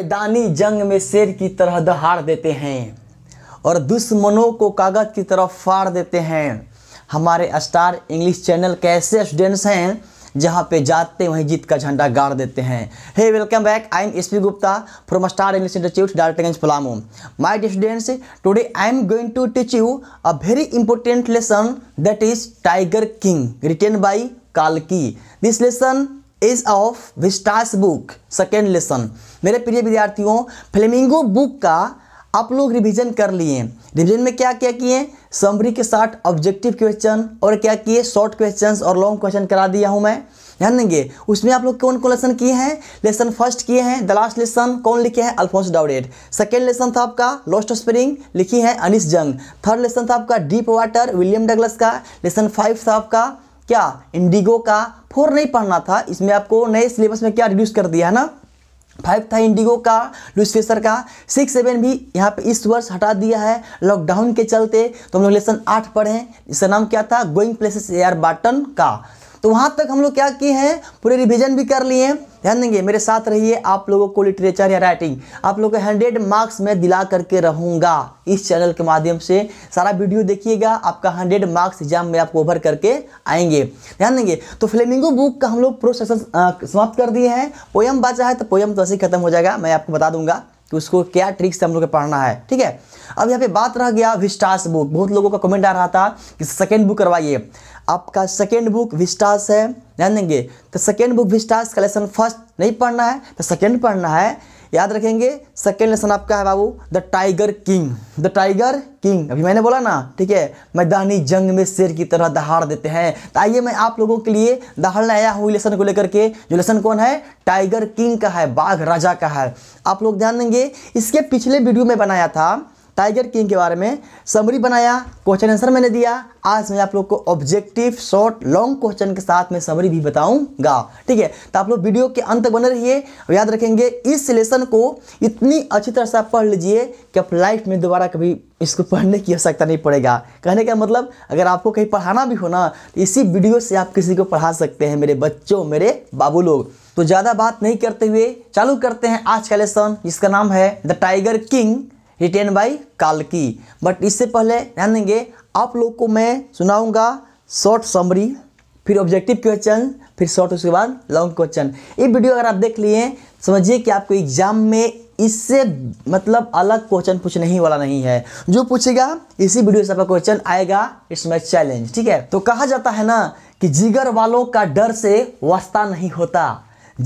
मैदानी जंग में शेर की तरह दहाड़ देते हैं और दुश्मनों को कागज़ की तरह फाड़ देते हैं हमारे स्टार इंग्लिश चैनल के ऐसे स्टूडेंट्स हैं जहाँ पे जाते वहीं जीत का झंडा गाड़ देते हैं hey welcome back I am S P Gupta from star English institute Daltonganj Palamu my students today I am going to teach you a very important lesson that is Tiger king written by कालकी this lesson is of Vistas book second lesson मेरे प्रिय विद्यार्थियों flamingo book का आप लोग revision कर लिए revision में क्या क्या किए समरी के साथ ऑब्जेक्टिव क्वेश्चन और क्या किए शॉर्ट क्वेश्चन और लॉन्ग क्वेश्चन करा दिया हूँ मैं ध्यान देंगे उसमें आप लोग कौन कौन लेसन किए हैं लेसन फर्स्ट किए हैं द लास्ट लेसन कौन लिखे हैं अल्फोंस डाउडेट सेकेंड लेसन था आपका लॉस्ट स्प्रिंग लिखी है अनिस जंग थर्ड लेसन था आपका डीप वाटर विलियम डगलस का लेसन फाइव था आपका क्या इंडिगो का फोर नहीं पढ़ना था इसमें आपको नए सिलेबस में क्या रिड्यूस कर दिया है ना फाइव था इंडिगो का लुइस का सिक्स सेवन भी यहाँ पे इस वर्ष हटा दिया है लॉकडाउन के चलते तो हम लोग लेसन आठ पढ़े इसका नाम क्या था गोइंग प्लेसेस एयर बाटन का तो वहाँ तक हम लोग क्या किए हैं पूरे रिविजन भी कर लिए ध्यान देंगे मेरे साथ रहिए आप लोगों को लिटरेचर या राइटिंग आप लोगों को हंड्रेड मार्क्स मैं दिला करके रहूँगा इस चैनल के माध्यम से सारा वीडियो देखिएगा आपका हंड्रेड मार्क्स एग्जाम में आपको ओवर करके आएंगे ध्यान देंगे तो फ्लेमिंगो बुक का हम लोग प्रोसेस समाप्त कर दिए हैं पोयम बचा है तो पोयम तो ऐसे खत्म हो जाएगा मैं आपको बता दूंगा कि उसको क्या ट्रिक्स हम लोग को पढ़ना है ठीक है अब यहाँ पे बात रह गया विस्टास बुक बहुत लोगों का कमेंट आ रहा था कि सेकंड बुक करवाइए आपका सेकेंड बुक विस्टास है ध्यान देंगे तो सेकेंड बुक विस्टास का लेसन फर्स्ट नहीं पढ़ना है तो सेकेंड पढ़ना है याद रखेंगे सेकेंड लेसन आपका है बाबू the tiger king the tiger king अभी मैंने बोला ना ठीक है मैदानी जंग में शेर की तरह दहाड़ देते हैं तो आइए मैं आप लोगों के लिए दहाड़ने आया हूँ लेसन को लेकर के जो लेसन कौन है टाइगर किंग का है बाघ राजा का है आप लोग ध्यान देंगे इसके पिछले वीडियो में बनाया था टाइगर किंग के बारे में समरी बनाया क्वेश्चन आंसर मैंने दिया आज मैं आप लोग को ऑब्जेक्टिव शॉर्ट लॉन्ग क्वेश्चन के साथ में समरी भी बताऊंगा ठीक है तो आप लोग वीडियो के अंत तक बने रहिए याद रखेंगे इस लेसन को इतनी अच्छी तरह से आप पढ़ लीजिए कि आप लाइफ में दोबारा कभी इसको पढ़ने की आवश्यकता नहीं पड़ेगा कहने का मतलब अगर आपको कहीं पढ़ाना भी हो ना तो इसी वीडियो से आप किसी को पढ़ा सकते हैं मेरे बच्चों मेरे बाबू लोग तो ज़्यादा बात नहीं करते हुए चालू करते हैं आज का लेसन जिसका नाम है the tiger king written by कालकी बट इससे पहले ध्यान देंगे आप लोग को मैं सुनाऊंगा शॉर्ट समरी फिर ऑब्जेक्टिव क्वेश्चन फिर शॉर्ट उसके बाद लॉन्ग क्वेश्चन ये वीडियो अगर आप देख लिए समझिए कि आपको एग्जाम में इससे मतलब अलग क्वेश्चन पूछने ही वाला नहीं है जो पूछेगा इसी वीडियो से आपका क्वेश्चन आएगा इट्स माई चैलेंज ठीक है तो कहा जाता है ना कि जिगर वालों का डर से वास्ता नहीं होता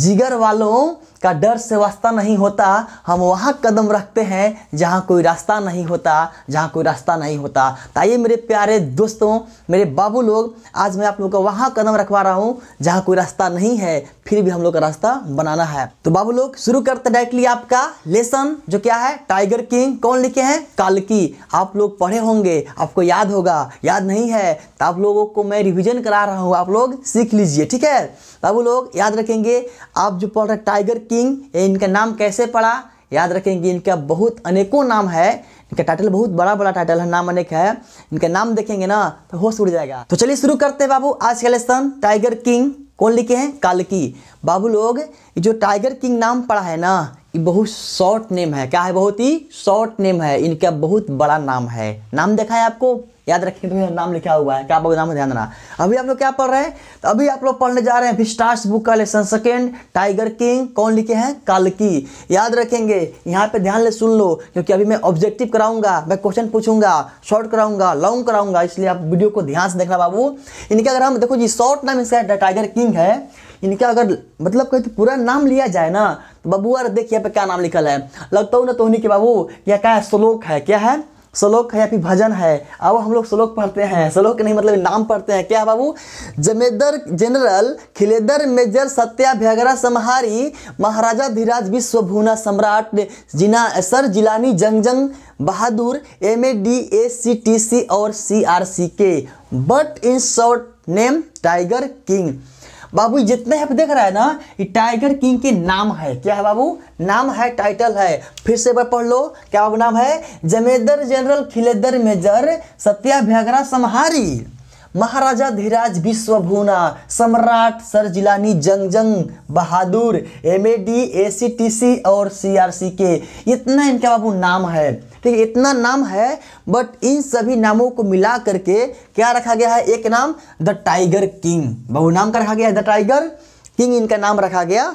जिगर वालों का डर से वास्ता नहीं होता हम वहाँ कदम रखते हैं जहाँ कोई रास्ता नहीं होता जहाँ कोई रास्ता नहीं होता आइए मेरे प्यारे दोस्तों मेरे बाबू लोग आज मैं आप लोगों को वहाँ कदम रखवा रहा हूँ जहाँ कोई रास्ता नहीं है फिर भी हम लोग का रास्ता बनाना है तो बाबू लोग शुरू करते डायरेक्टली आपका लेसन जो क्या है टाइगर किंग कौन लिखे हैं कालकी आप लोग पढ़े होंगे आपको याद होगा याद नहीं है तो आप लोगों को मैं रिविजन करा रहा हूँ आप लोग सीख लीजिए ठीक है बाबू लोग याद रखेंगे आप जो पढ़ रहे टाइगर किंग किंग eh, इनका नाम कैसे पड़ा याद रखेंगे इनका बहुत अनेकों नाम है इनका टाइटल बहुत बड़ा बड़ा टाइटल है नाम अनेक है इनका नाम देखेंगे ना तो होश उड़ जाएगा तो चलिए शुरू करते हैं बाबू आज का लेसन टाइगर किंग कौन लिखे हैं कालकी बाबू लोग जो टाइगर किंग नाम पड़ा है ना बहुत शॉर्ट नेम है क्या है बहुत ही शॉर्ट नेम है इनका बहुत बड़ा नाम है नाम देखा है आपको याद रखिए तो नाम लिखा हुआ है क्या आप नाम ध्यान देना अभी आप लोग क्या पढ़ रहे हैं तो अभी आप लोग पढ़ने जा रहे हैं स्टार्स बुक का लेसन सेकेंड टाइगर किंग कौन लिखे हैं कालकी याद रखेंगे यहाँ पे ध्यान ले सुन लो क्योंकि अभी मैं ऑब्जेक्टिव कराऊंगा मैं क्वेश्चन पूछूंगा शॉर्ट कराऊंगा लॉन्ग कराऊंगा इसलिए आप वीडियो को ध्यान से देखना बाबू इनके अगर हम देखो जी शॉर्ट नाम इसका टाइगर किंग है इनका अगर मतलब कहीं तो पूरा नाम लिया जाए ना तो अरे देख यहाँ पे क्या नाम लिखल है लगता हूँ ना तो के बाबू यह क्या श्लोक है क्या है श्लोक है या फिर भजन है अब हम लोग श्लोक पढ़ते हैं श्लोक नहीं मतलब नाम पढ़ते हैं क्या बाबू जमेदर जनरल खिलेदर मेजर सत्याभ्यगरा समहारी महाराजा धीराज विश्वभूना सम्राट जिना sir Jilani Jung Jung Bahadur M A D A C T C और सी आर सी के but in short name tiger king बाबू जितने आप देख रहा है ना ये टाइगर किंग के नाम है क्या है बाबू नाम है टाइटल है फिर से बार पढ़ लो क्या बाबू नाम है Jamedar general Khiledar major Sata Vyagra Samhari Maharaja Dhiraj Vishvabhuvana Samrat sir Jilani Jung Jung Bahadur M A D A C T C और सी आर सी के इतना इनका बाबू नाम है ठीक है इतना नाम है बट इन सभी नामों को मिला करके क्या रखा गया है एक नाम द टाइगर किंग नाम का रखा गया है द टाइगर किंग इनका नाम रखा गया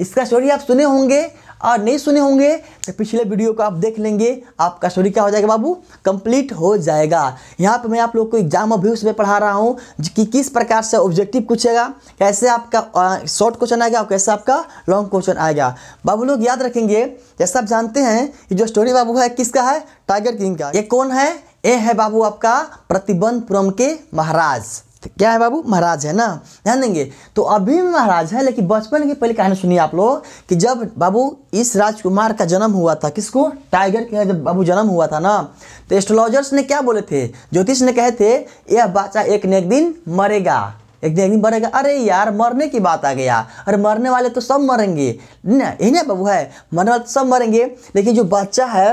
इसका स्टोरी आप सुने होंगे और नहीं सुने होंगे तो पिछले वीडियो को आप देख लेंगे आपका स्टोरी क्या हो जाएगा बाबू कंप्लीट हो जाएगा यहाँ पे मैं आप लोग को एग्जाम अभ्यूस में पढ़ा रहा हूँ कि किस प्रकार से ऑब्जेक्टिव पूछेगा कैसे आपका शॉर्ट क्वेश्चन आएगा और कैसे आपका लॉन्ग क्वेश्चन आएगा बाबू लोग याद रखेंगे जैसा आप जानते हैं कि जो स्टोरी बाबू है किसका है टाइगर किंग का ये कौन है ये है बाबू आपका प्रतिबंधपुरम के महाराज तो क्या है बाबू महाराज है ना ध्यान देंगे तो अभी भी महाराज है लेकिन बचपन की पहले कहानी सुनिए आप लोग कि जब बाबू इस राजकुमार का जन्म हुआ था किसको टाइगर के जब बाबू जन्म हुआ था ना तो एस्ट्रोलॉजर्स ने क्या बोले थे ज्योतिष ने कहे थे यह बच्चा एक न एक दिन मरेगा एक दिन मरेगा अरे यार मरने की बात आ गया अरे मरने वाले तो सब मरेंगे ना यही ना बाबू है मरने वाले तो सब मरेंगे लेकिन जो बच्चा है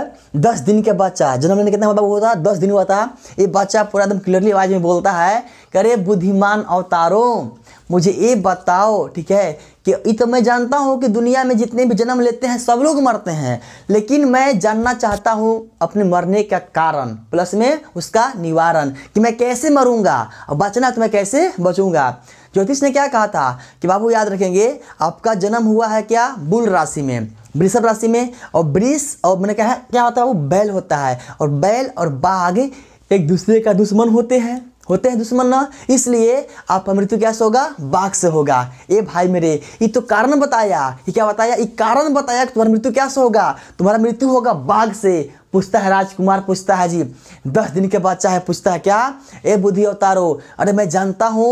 दस दिन का बच्चा जन्म लेने कितना बाबू होता है दस दिन हुआ था ये बच्चा पूरा एकदम क्लियरली आवाज़ में बोलता है करे बुद्धिमान अवतारो मुझे ये बताओ ठीक है कि तो मैं जानता हूँ कि दुनिया में जितने भी जन्म लेते हैं सब लोग मरते हैं लेकिन मैं जानना चाहता हूँ अपने मरने का कारण प्लस में उसका निवारण कि मैं कैसे मरूंगा और बचना तो मैं कैसे बचूंगा ज्योतिष ने क्या कहा था कि बाबू याद रखेंगे आपका जन्म हुआ है क्या बुल राशि में वृषभ राशि में और वृष और मैंने कहा क्या होता है वो बैल होता है और बैल और बाघ एक दूसरे का दुश्मन होते हैं होते हैं दुश्मन ना इसलिए आपका मृत्यु क्या होगा बाघ से होगा ए भाई मेरे ये तो कारण बताया ये क्या बताया ये कारण बताया कि तुम्हारा मृत्यु क्या होगा तुम्हारा मृत्यु होगा बाघ से पूछता है राजकुमार पूछता है जी दस दिन के बच्चा है पूछता है क्या ए बुद्धि अवतारो अरे मैं जानता हूँ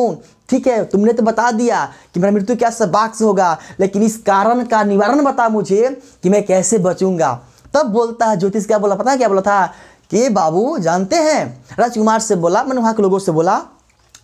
ठीक है तुमने तो बता दिया कि मेरा मृत्यु क्या बाघ से होगा लेकिन इस कारण का निवारण बता मुझे कि मैं कैसे बचूंगा तब बोलता है ज्योतिष क्या बोला पता है क्या बोला था कि बाबू जानते हैं राजकुमार से बोला मैंने वहाँ के लोगों से बोला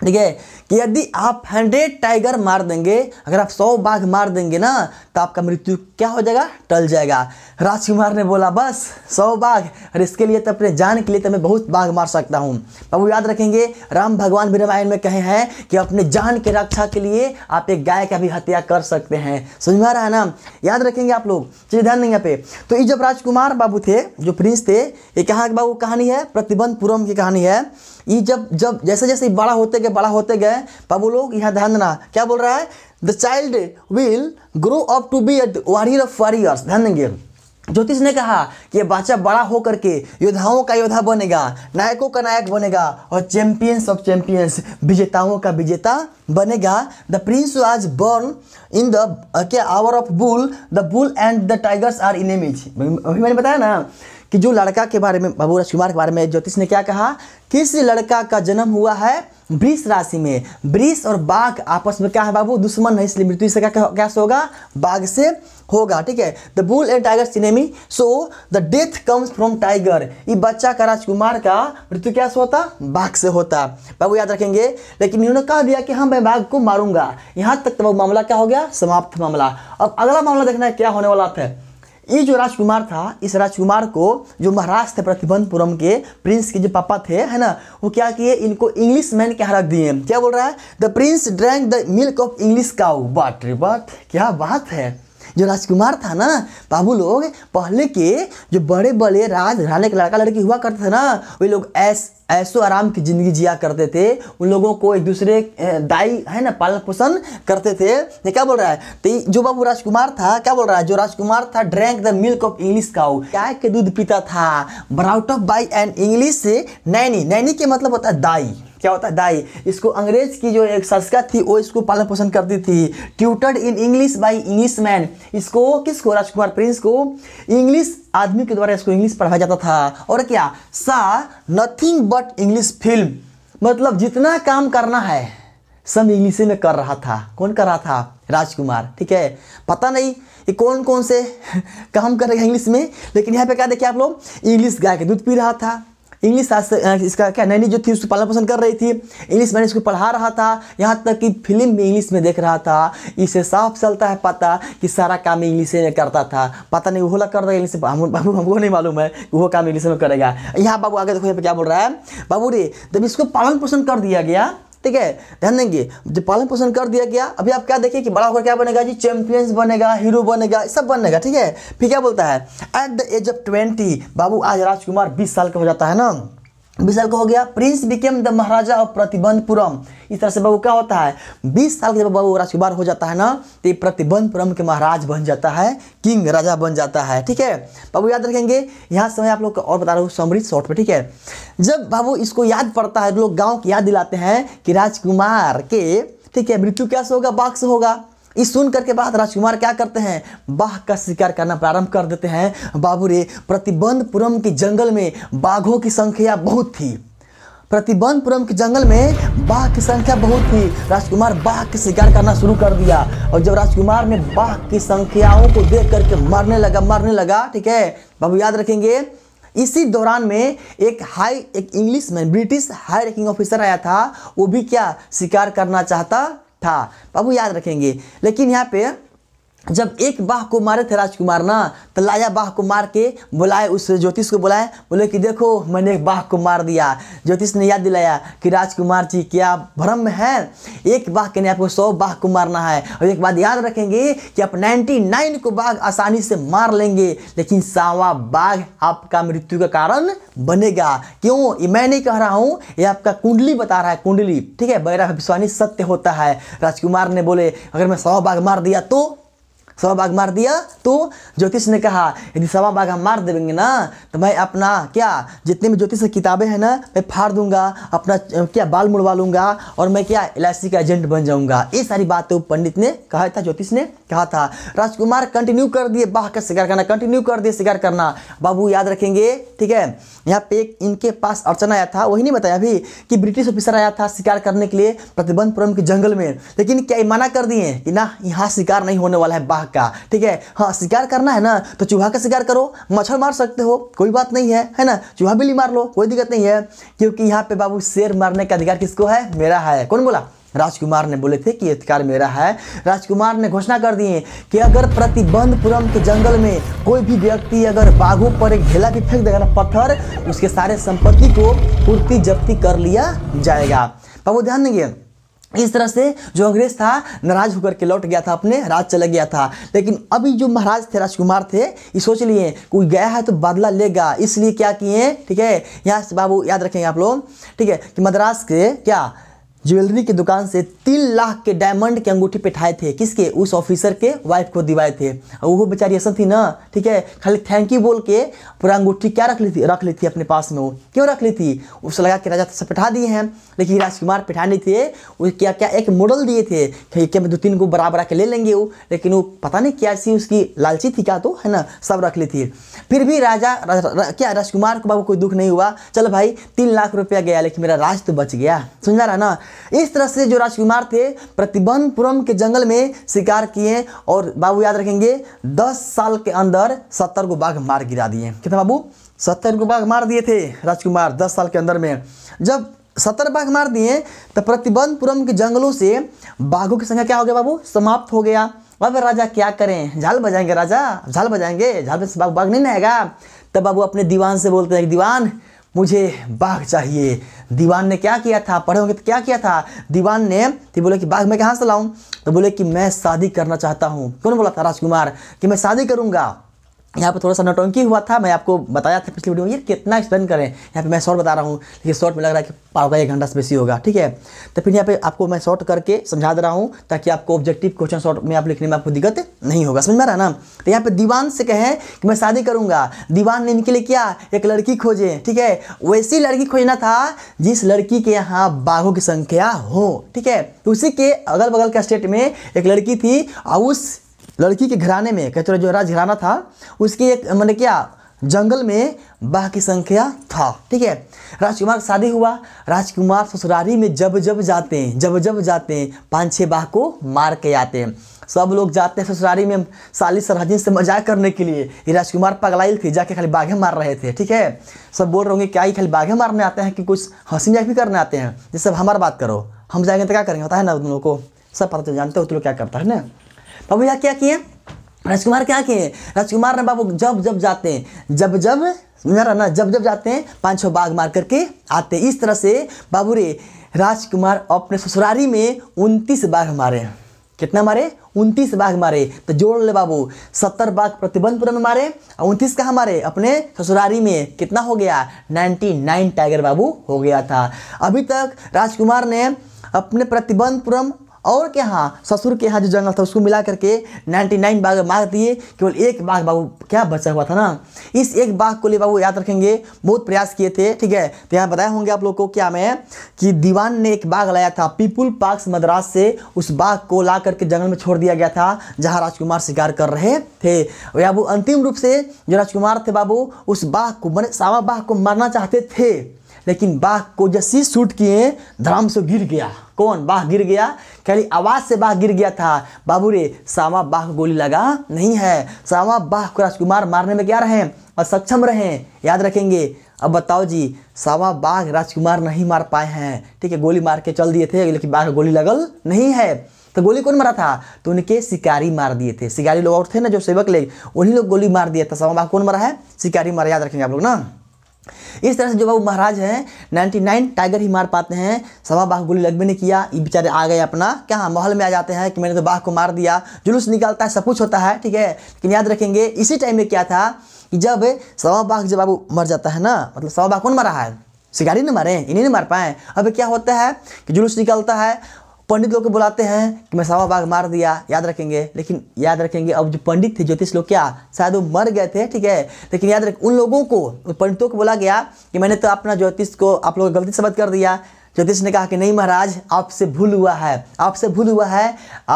ठीक है कि यदि आप हंड्रेड टाइगर मार देंगे अगर आप सौ बाघ मार देंगे ना तो आपका मृत्यु क्या हो जाएगा टल जाएगा राजकुमार ने बोला बस सौ बाघ और इसके लिए तो अपने जान के लिए तो मैं बहुत बाघ मार सकता हूँ बाबू याद रखेंगे राम भगवान भी रामायण में कहे हैं कि अपने जान के रक्षा के लिए आप एक गाय का भी हत्या कर सकते हैं समझ में आ रहा है ना याद रखेंगे आप लोग चलिए ध्यान देंगे यहाँ पे तो ये जब राजकुमार बाबू थे जो प्रिंस थे ये कहाँ बाबू कहानी है प्रतिबंधपुरम की कहानी है ये जब जब जैसे जैसे बड़ा होते गए बड़ा होते गए बाबू लोग यहाँ ध्यान देना क्या बोल रहा है the child will grow up to be warrior of warriors ध्यान देंगे ज्योतिष ने कहा कि ये बच्चा बड़ा होकर के योद्धाओं का योद्धा बनेगा नायकों का नायक बनेगा और चैंपियंस ऑफ चैंपियंस विजेताओं का विजेता बनेगा the prince was born in the uh, क्या hour of bull the bull and the tigers are enemies अभी मैंने बताया ना कि जो लड़का के बारे में बाबू राजकुमार के बारे में ज्योतिष ने क्या कहा किस लड़का का जन्म हुआ है वृष राशि में वृष और बाघ आपस में क्या है बाबू दुश्मन है इसलिए मृत्यु से क्या क्या होगा बाघ से होगा ठीक है the bull and tiger enemy so the death comes from tiger ये बच्चा का राजकुमार का मृत्यु क्या से होता बाघ से होता बाबू याद रखेंगे लेकिन इन्होंने कहा दिया कि हाँ मैं बाघ को मारूंगा यहाँ तक तो मामला क्या हो गया गया समाप्त मामला अब अगला मामला देखना है क्या होने वाला था ये जो राजकुमार था इस राजकुमार को जो महाराज थे प्रतिबंधपुरम के प्रिंस के जो पापा थे है ना वो क्या किए इनको इंग्लिश मैन के रख दिए क्या बोल रहा है the prince drank the milk of English cow but but क्या बात है जो राजकुमार था ना बाबू लोग पहले के जो बड़े बड़े राज घराने के लड़का लड़की हुआ करते थे ना वे लोग ऐस ऐसो आराम की ज़िंदगी जिया करते थे उन लोगों को एक दूसरे दाई है ना पालन पोषण करते थे ये क्या बोल रहा है तो जो बाबू राजकुमार था क्या बोल रहा है जो राजकुमार था drank the milk of English cow गाय के दूध पीता था brought of by and English से नैनी नैनी के मतलब होता है दाई क्या होता है दाई इसको अंग्रेज की जो एक संस्कृत थी वो इसको पालन पोषण करती थी tutored in English by English man इसको किसको राजकुमार प्रिंस को इंग्लिश आदमी के द्वारा इसको इंग्लिश पढ़ाया जाता था और क्या सा नथिंग बट इंग्लिश फिल्म मतलब जितना काम करना है सब इंग्लिश में कर रहा था कौन कर रहा था राजकुमार ठीक है पता नहीं ये कौन कौन से काम कर रहे हैं इंग्लिश में लेकिन यहाँ पे क्या देखिए आप लोग इंग्लिश गाय के दूध पी रहा था इंग्लिश इसका क्या नैनी जो थी उसको पालन पोषण कर रही थी इंग्लिश मैंने इसको पढ़ा रहा था यहाँ तक कि फिल्म भी इंग्लिश में देख रहा था इसे साफ चलता है पता कि सारा काम इंग्लिश में करता था पता नहीं वो लग कर रहा इंग्लिश हम हमको नहीं मालूम है कि वो काम इंग्लिश में करेगा यहाँ बाबू आगे देखो यहाँ पर क्या बोल रहा है बाबू रे जब इसको पालन पोषण कर दिया गया ठीक है ध्यान देंगे पालन पोषण कर दिया गया अभी आप क्या देखिए कि बड़ा होकर क्या बनेगा जी चैंपियंस बनेगा हीरो बनेगा सब बनेगा ठीक है फिर क्या बोलता है at the age of twenty बाबू आज राजकुमार बीस साल का हो जाता है ना बीस साल का हो गया prince became the Maharaja of Pratibandapuram इस तरह से बाबू क्या होता है बीस साल के जब बाबू राजकुमार हो जाता है ना तो प्रतिबंधपुरम के महाराज बन जाता है किंग राजा बन जाता है ठीक है बाबू याद रखेंगे यहाँ समय आप लोग और बता रहा हूँ समृद्ध शॉर्ट में ठीक है जब बाबू इसको याद पड़ता है लोग गाँव की याद दिलाते हैं कि राजकुमार के ठीक है मृत्यु कैसे होगा बाक्स होगा इस सुन करके बाद राजकुमार क्या करते हैं बाघ का शिकार करना प्रारंभ कर देते हैं बाबू रे प्रतिबंधपुरम के जंगल में बाघों की संख्या बहुत थी प्रतिबंधपुरम के जंगल में बाघ की संख्या बहुत थी राजकुमार बाघ के शिकार करना शुरू कर दिया और जब राजकुमार ने बाघ की संख्याओं को देख करके मरने लगा मरने लगा ठीक है बाबू याद रखेंगे इसी दौरान में एक हाई एक English man British high ranking officer आया था वो भी क्या शिकार करना चाहता था बाबू याद रखेंगे लेकिन यहाँ पे जब एक बाह को मारे थे राजकुमार ना तो लाया बाह को मार के बुलाए उस ज्योतिष को बुलाए बोले कि देखो मैंने एक बाह को मार दिया ज्योतिष ने याद दिलाया कि राजकुमार जी क्या भ्रम है एक बाह के नहीं आपको सौ बाह को मारना है और एक बात याद रखेंगे कि आप 99 नाइन को बाघ आसानी से मार लेंगे लेकिन सावा बाघ आपका मृत्यु का कारण बनेगा क्यों ये मैं नहीं कह रहा हूँ ये आपका कुंडली बता रहा है कुंडली ठीक है बैरा विश्वानी सत्य होता है राजकुमार ने बोले अगर मैं सौ बाघ मार दिया तो सवा बाघ मार दिया तो ज्योतिष ने कहा यदि सवा बाघ हम मार देंगे ना तो मैं अपना क्या जितने भी ज्योतिष की किताबें हैं ना मैं फाड़ दूंगा अपना क्या बाल मुड़वा लूंगा और मैं क्या एल का एजेंट बन जाऊंगा ये सारी बातें पंडित ने कहा था ज्योतिष ने कहा था राजकुमार कंटिन्यू कर दिए बाह का शिकार करना कंटिन्यू कर दिए शिकार करना बाबू याद रखेंगे ठीक है यहाँ पे एक इनके पास अड़चन आया था वही नहीं बताया अभी कि ब्रिटिश ऑफिसर आया था शिकार करने के लिए प्रतिबंधपुरम के जंगल में लेकिन क्या मना कर दिए कि ना यहाँ शिकार नहीं होने वाला है बाघ का ठीक है हाँ शिकार करना है ना तो चूहा का शिकार करो मच्छर मार सकते हो कोई बात नहीं है है ना चूहा बिल्ली मार लो कोई दिक्कत नहीं है क्योंकि यहाँ पे बाबू शेर मारने का अधिकार किसको है मेरा है कौन बोला राजकुमार ने बोले थे कि अधिकार मेरा है राजकुमार ने घोषणा कर दिए कि अगर प्रतिबंधपुरम के जंगल में कोई भी व्यक्ति अगर बाघों पर एक ढेला भी फेंक देगा ना पत्थर उसके सारे संपत्ति को पूर्ति जब्ती कर लिया जाएगा पर वो ध्यान देंगे इस तरह से जो अंग्रेज था नाराज होकर के लौट गया था अपने राज चला गया था लेकिन अभी जो महाराज थे राजकुमार थे ये सोच लिए कोई गया है तो बदला लेगा इसलिए क्या किए ठीक है यहाँ से बाबू याद रखेंगे आप लोग ठीक है कि मद्रास के क्या ज्वेलरी की दुकान से तीन लाख के डायमंड के अंगूठी पिठाए थे किसके उस ऑफिसर के वाइफ को दिवाए थे और वो बेचारी ऐसा थी ना ठीक है खाली थैंक यू बोल के पूरा अंगूठी क्या रख ली थी रख ली थी अपने पास में वो क्यों रख ली थी उसे लगा कि राजा से पिठा दिए हैं लेकिन राजकुमार पिठा नहीं थे वो क्या क्या एक मॉडल दिए थे क्या मैं दो तीन को बराबर आके के ले लेंगे वो लेकिन वो पता नहीं क्या सी उसकी लालची थी क्या तो है ना सब रख ली थी फिर भी राजा क्या राजकुमार को बाबू कोई दुख नहीं हुआ चलो भाई तीन लाख रुपया गया लेकिन मेरा राज तो बच गया समझा रहा ना इस तरह से जो राजकुमार थे प्रतिबंधपुरम के जंगल में शिकार किए और बाबू याद रखेंगे दस साल के अंदर सत्तर को बाघ मार गिरा दिए कितना बाबू सत्तर को बाघ मार दिए थे राजकुमार दस साल के अंदर में जब सत्तर बाघ मार दिए तो प्रतिबंधपुरम के जंगलों से बाघों की संख्या क्या हो गया बाबू समाप्त हो गया अब राजा क्या करें झाल बजाएंगे राजा झाल बजाएंगे झाल में बाघ बाघ नहीं आएगा तब बाबू अपने दीवान से बोलते हैं दीवान मुझे बाघ चाहिए दीवान ने क्या किया था पढ़े होंगे तो क्या किया था दीवान ने तो बोले कि बाघ मैं कहाँ से लाऊं तो बोले कि मैं शादी करना चाहता हूँ कौन बोला था राजकुमार कि मैं शादी करूँगा यहाँ पर थोड़ा सा नौटंकी हुआ था मैं आपको बताया था पिछली वीडियो में ये कितना एक्सप्लेन करें यहाँ पे मैं शॉर्ट बता रहा हूँ लेकिन शॉर्ट में लग रहा है कि पार एक घंटा से बेसी होगा ठीक है तो फिर यहाँ पे आपको मैं शॉर्ट करके समझा दे रहा हूँ ताकि आपको ऑब्जेक्टिव क्वेश्चन शॉर्ट में आप लिखने में आपको दिक्कत नहीं होगा समझ में रहा ना तो यहाँ पर दीवान से कहें कि मैं शादी करूँगा दीवान ने इनके लिए क्या एक लड़की खोजें ठीक है वैसी लड़की खोजना था जिस लड़की के यहाँ बाघों की संख्या हो ठीक है उसी के अगल बगल के स्टेट में एक लड़की थी और उस लड़की के घराने में कहते जो राज घराना था उसके एक मैंने क्या जंगल में बाह की संख्या था ठीक है राजकुमार शादी हुआ राजकुमार ससुरारी में जब जब जाते हैं जब जब जाते हैं पाँच छः बाह को मार के आते हैं सब लोग जाते हैं ससुरारी में साली सरहदीन से मजाक करने के लिए ये राजकुमार पगलाइल थे जाके खाली बाघे मार रहे थे ठीक है सब बोल रहे होंगे क्या ये खाली बाघे मारने आते हैं कि कुछ हंसी मजाक भी करने आते हैं जैसे हमारा बात करो हम जाएंगे तो क्या करेंगे होता है ना उन लोगों को सब पता तो जानते हो तो लोग क्या करता है ना बाबू यहाँ क्या किए राजकुमार क्या किए राजकुमार ने बाबू जब जब जाते हैं जब जब ना ना जब जब जाते हैं पाँच छः बाघ मार करके आते हैं इस तरह से बाबू रे राजकुमार अपने ससुरारी में उनतीस बाघ मारे कितना मारे उनतीस बाघ मारे तो जोड़ ले बाबू सत्तर बाघ प्रतिबंधपुर में मारे और उनतीस कहाँ मारे अपने ससुरारी में कितना हो गया नाइन्टी नाइन टाइगर बाबू हो गया था अभी तक राजकुमार ने अपने प्रतिबंधपुरम और के यहाँ ससुर के यहाँ जो जंगल था उसको मिला करके 99 बाघ मार दिए केवल एक बाघ बाबू क्या बचा हुआ था ना इस एक बाघ को लिए बाबू याद रखेंगे बहुत प्रयास किए थे ठीक है तो यहाँ बताए होंगे आप लोग को क्या मैं कि दीवान ने एक बाघ लाया था पीपुल पार्क मद्रास से उस बाघ को ला करके जंगल में छोड़ दिया गया था जहाँ राजकुमार शिकार कर रहे थे बाबू अंतिम रूप से जो राजकुमार थे बाबू उस बाघ को मैंने सावा बाघ को मारना चाहते थे लेकिन बाघ को जैसे शूट किए धड़ाम से गिर गया कौन बाघ गिर गया कहली आवाज़ से बाघ गिर गया था बाबू रे सामा बाघ गोली लगा नहीं है सामा बाघ को राजकुमार मारने में क्या रहे और सक्षम रहे याद रखेंगे अब बताओ जी सावा बाघ राजकुमार नहीं मार पाए हैं ठीक है गोली मार के चल दिए थे लेकिन बाघ गोली लगल नहीं है तो गोली कौन मारा था तो उनके शिकारी मार दिए थे शिकारी लोग और थे ना जो सेवक ले उन्हीं लोग गोली मार दिया था सावा बाघ कौन मरा है शिकारी मारा याद रखेंगे आप लोग ना इस तरह से जो बाबू महाराज हैं 99 टाइगर ही मार पाते हैं सभा बाघ गोली लगबे नहीं किया ये बेचारे आ गए अपना क्या हाँ, माहौल में आ जाते हैं कि मैंने तो बाघ को मार दिया जुलूस निकालता है सब कुछ होता है ठीक है लेकिन याद रखेंगे इसी टाइम में क्या था कि जब सवा बाघ जब बाबू मर जाता है ना मतलब सवा बाघ कौन मरा है शिकारी ने मारे इन्हें नहीं मार पाए अब क्या होता है कि जुलूस निकलता है पंडित लोग को बुलाते हैं कि मैं सावा बाघ मार दिया याद रखेंगे लेकिन याद रखेंगे अब जो पंडित थे ज्योतिष लोग क्या शायद वो मर गए थे ठीक है लेकिन याद रख उन लोगों को पंडितों को बोला गया कि मैंने तो अपना ज्योतिष को आप को गलती समझ कर दिया ज्योतिष ने कहा कि नहीं महाराज आपसे भूल हुआ है आपसे भूल हुआ है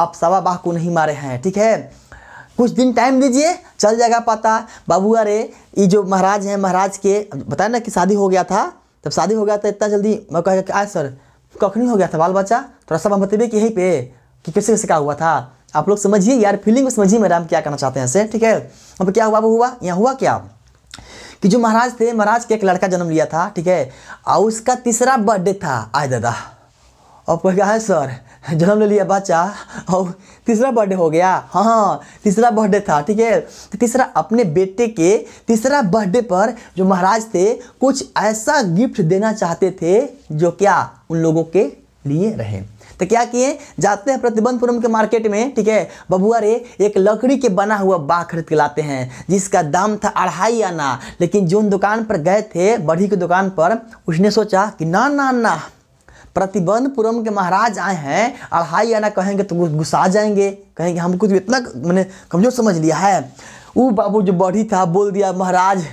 आप सावा बाघ को नहीं मारे हैं ठीक है कुछ दिन टाइम दीजिए चल जाएगा पता बाबू अरे ये जो महाराज हैं महाराज के बताया ना कि शादी हो गया था तब शादी हो गया था इतना जल्दी मैं कह सर कखनी हो गया था बाल बच्चा थोड़ा सा हम बतेबे कि यहीं पे कि कैसे कैसे क्या हुआ था आप लोग समझिए यार फीलिंग को समझिए मैडम क्या करना चाहते हैं से ठीक है अब क्या हुआ वो हुआ यहाँ हुआ क्या कि जो महाराज थे महाराज के एक लड़का जन्म लिया था ठीक है और उसका तीसरा बर्थडे था आय दादा और कह है सर जन्म ले लिया बच्चा और तीसरा बर्थडे हो गया हाँ, हाँ तीसरा बर्थडे था ठीक है तो तीसरा अपने बेटे के तीसरा बर्थडे पर जो महाराज थे कुछ ऐसा गिफ्ट देना चाहते थे जो क्या उन लोगों के लिए रहे तो क्या किए जाते हैं प्रतिबंधपुरम के मार्केट में ठीक है बबुआ रे एक लकड़ी के बना हुआ बाघ खरीद के लाते हैं जिसका दाम था अढ़ाई आना लेकिन जो दुकान पर गए थे बढ़ी की दुकान पर उसने सोचा कि ना ना ना प्रतिबंधपुरम के महाराज आए हैं अढ़ाई आना कहेंगे तो गुस्सा जाएंगे कहेंगे हम कुछ तो इतना मैंने कमज़ोर समझ लिया है वो बाबू जो बढ़ी था बोल दिया महाराज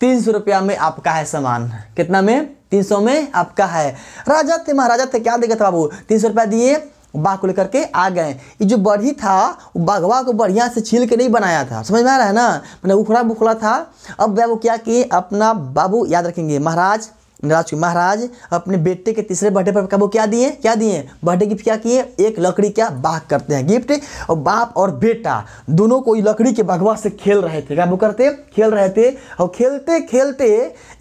तीन सौ रुपया में आपका है सामान कितना में तीन सौ में आपका है राजा थे महाराजा थे क्या देगा था बाबू तीन सौ रुपया दिए बाघ को लेकर के आ गए ये जो बढ़ी था वो बाघवा को बढ़िया से छील के नहीं बनाया था समझ में आ रहा है ना मैंने उखड़ा बुखड़ा था अब बाबू क्या किए अपना बाबू याद रखेंगे महाराज राज महाराज अपने बेटे के तीसरे बर्थडे पर कब क्या दिए क्या दिए बर्थडे गिफ्ट क्या किए एक लकड़ी क्या बाघ करते हैं गिफ्ट और बाप और बेटा दोनों को लकड़ी के भगवा से खेल रहे थे क्या वो करते खेल रहे थे और खेलते खेलते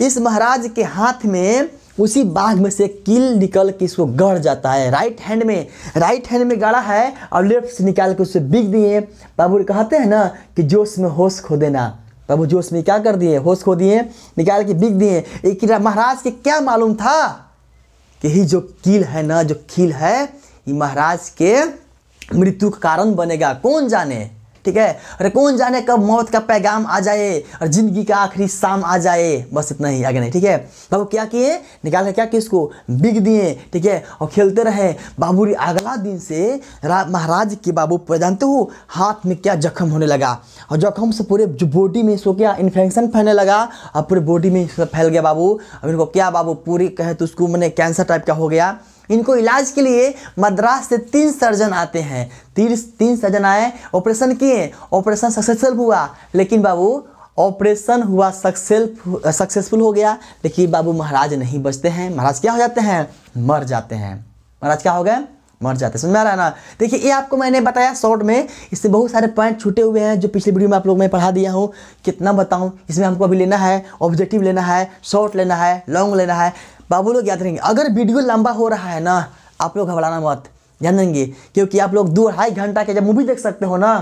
इस महाराज के हाथ में उसी बाघ में से कील निकल के इसको गढ़ जाता है राइट हैंड में राइट हैंड में गाड़ा है और लेफ्ट से निकाल के उससे बिग दिए बाबू कहते हैं ना कि जोश में होश खो देना प्रभु जोश में क्या कर दिए होश खो दिए निकाल के बिक दिए एक महाराज के क्या मालूम था कि ही जो कील है ना जो खील है ये महाराज के मृत्यु का कारण बनेगा कौन जाने ठीक है अरे कौन जाने कब मौत का पैगाम आ जाए और ज़िंदगी का आखिरी शाम आ जाए बस इतना ही आगे नहीं ठीक है बाबू क्या किए निकाल कर क्या किए इसको बिग दिए ठीक है और खेलते रहे बाबू अगला दिन से महाराज के बाबू जानते हो हाथ में क्या जख्म होने लगा और जख्म से पूरे जो बॉडी में इसको क्या इन्फेक्शन फैलने लगा और पूरे बॉडी में फैल गया बाबू अब इनको क्या बाबू पूरी कहे तो उसको मैंने कैंसर टाइप का हो गया इनको इलाज के लिए मद्रास से तीन सर्जन आते हैं तीन तीन सर्जन आए ऑपरेशन किए ऑपरेशन सक्सेसफुल हुआ लेकिन बाबू ऑपरेशन हुआ सक्सेसफुल सक्सेसफुल हो गया लेकिन बाबू महाराज नहीं बचते हैं महाराज क्या हो जाते हैं मर जाते हैं महाराज क्या हो गए मर जाते समझ में आ रहा है ना देखिए ये आपको मैंने बताया शॉर्ट में इससे बहुत सारे पॉइंट छूटे हुए हैं जो पिछले वीडियो में आप लोग मैं पढ़ा दिया हूँ कितना बताऊँ इसमें हमको अभी लेना है ऑब्जेक्टिव लेना है शॉर्ट लेना है लॉन्ग लेना है बाबू लोग याद रहेंगे अगर वीडियो लंबा हो रहा है ना आप लोग घबराना मत ध्यान देंगे क्योंकि आप लोग दो ढाई घंटा के जब मूवी देख सकते हो ना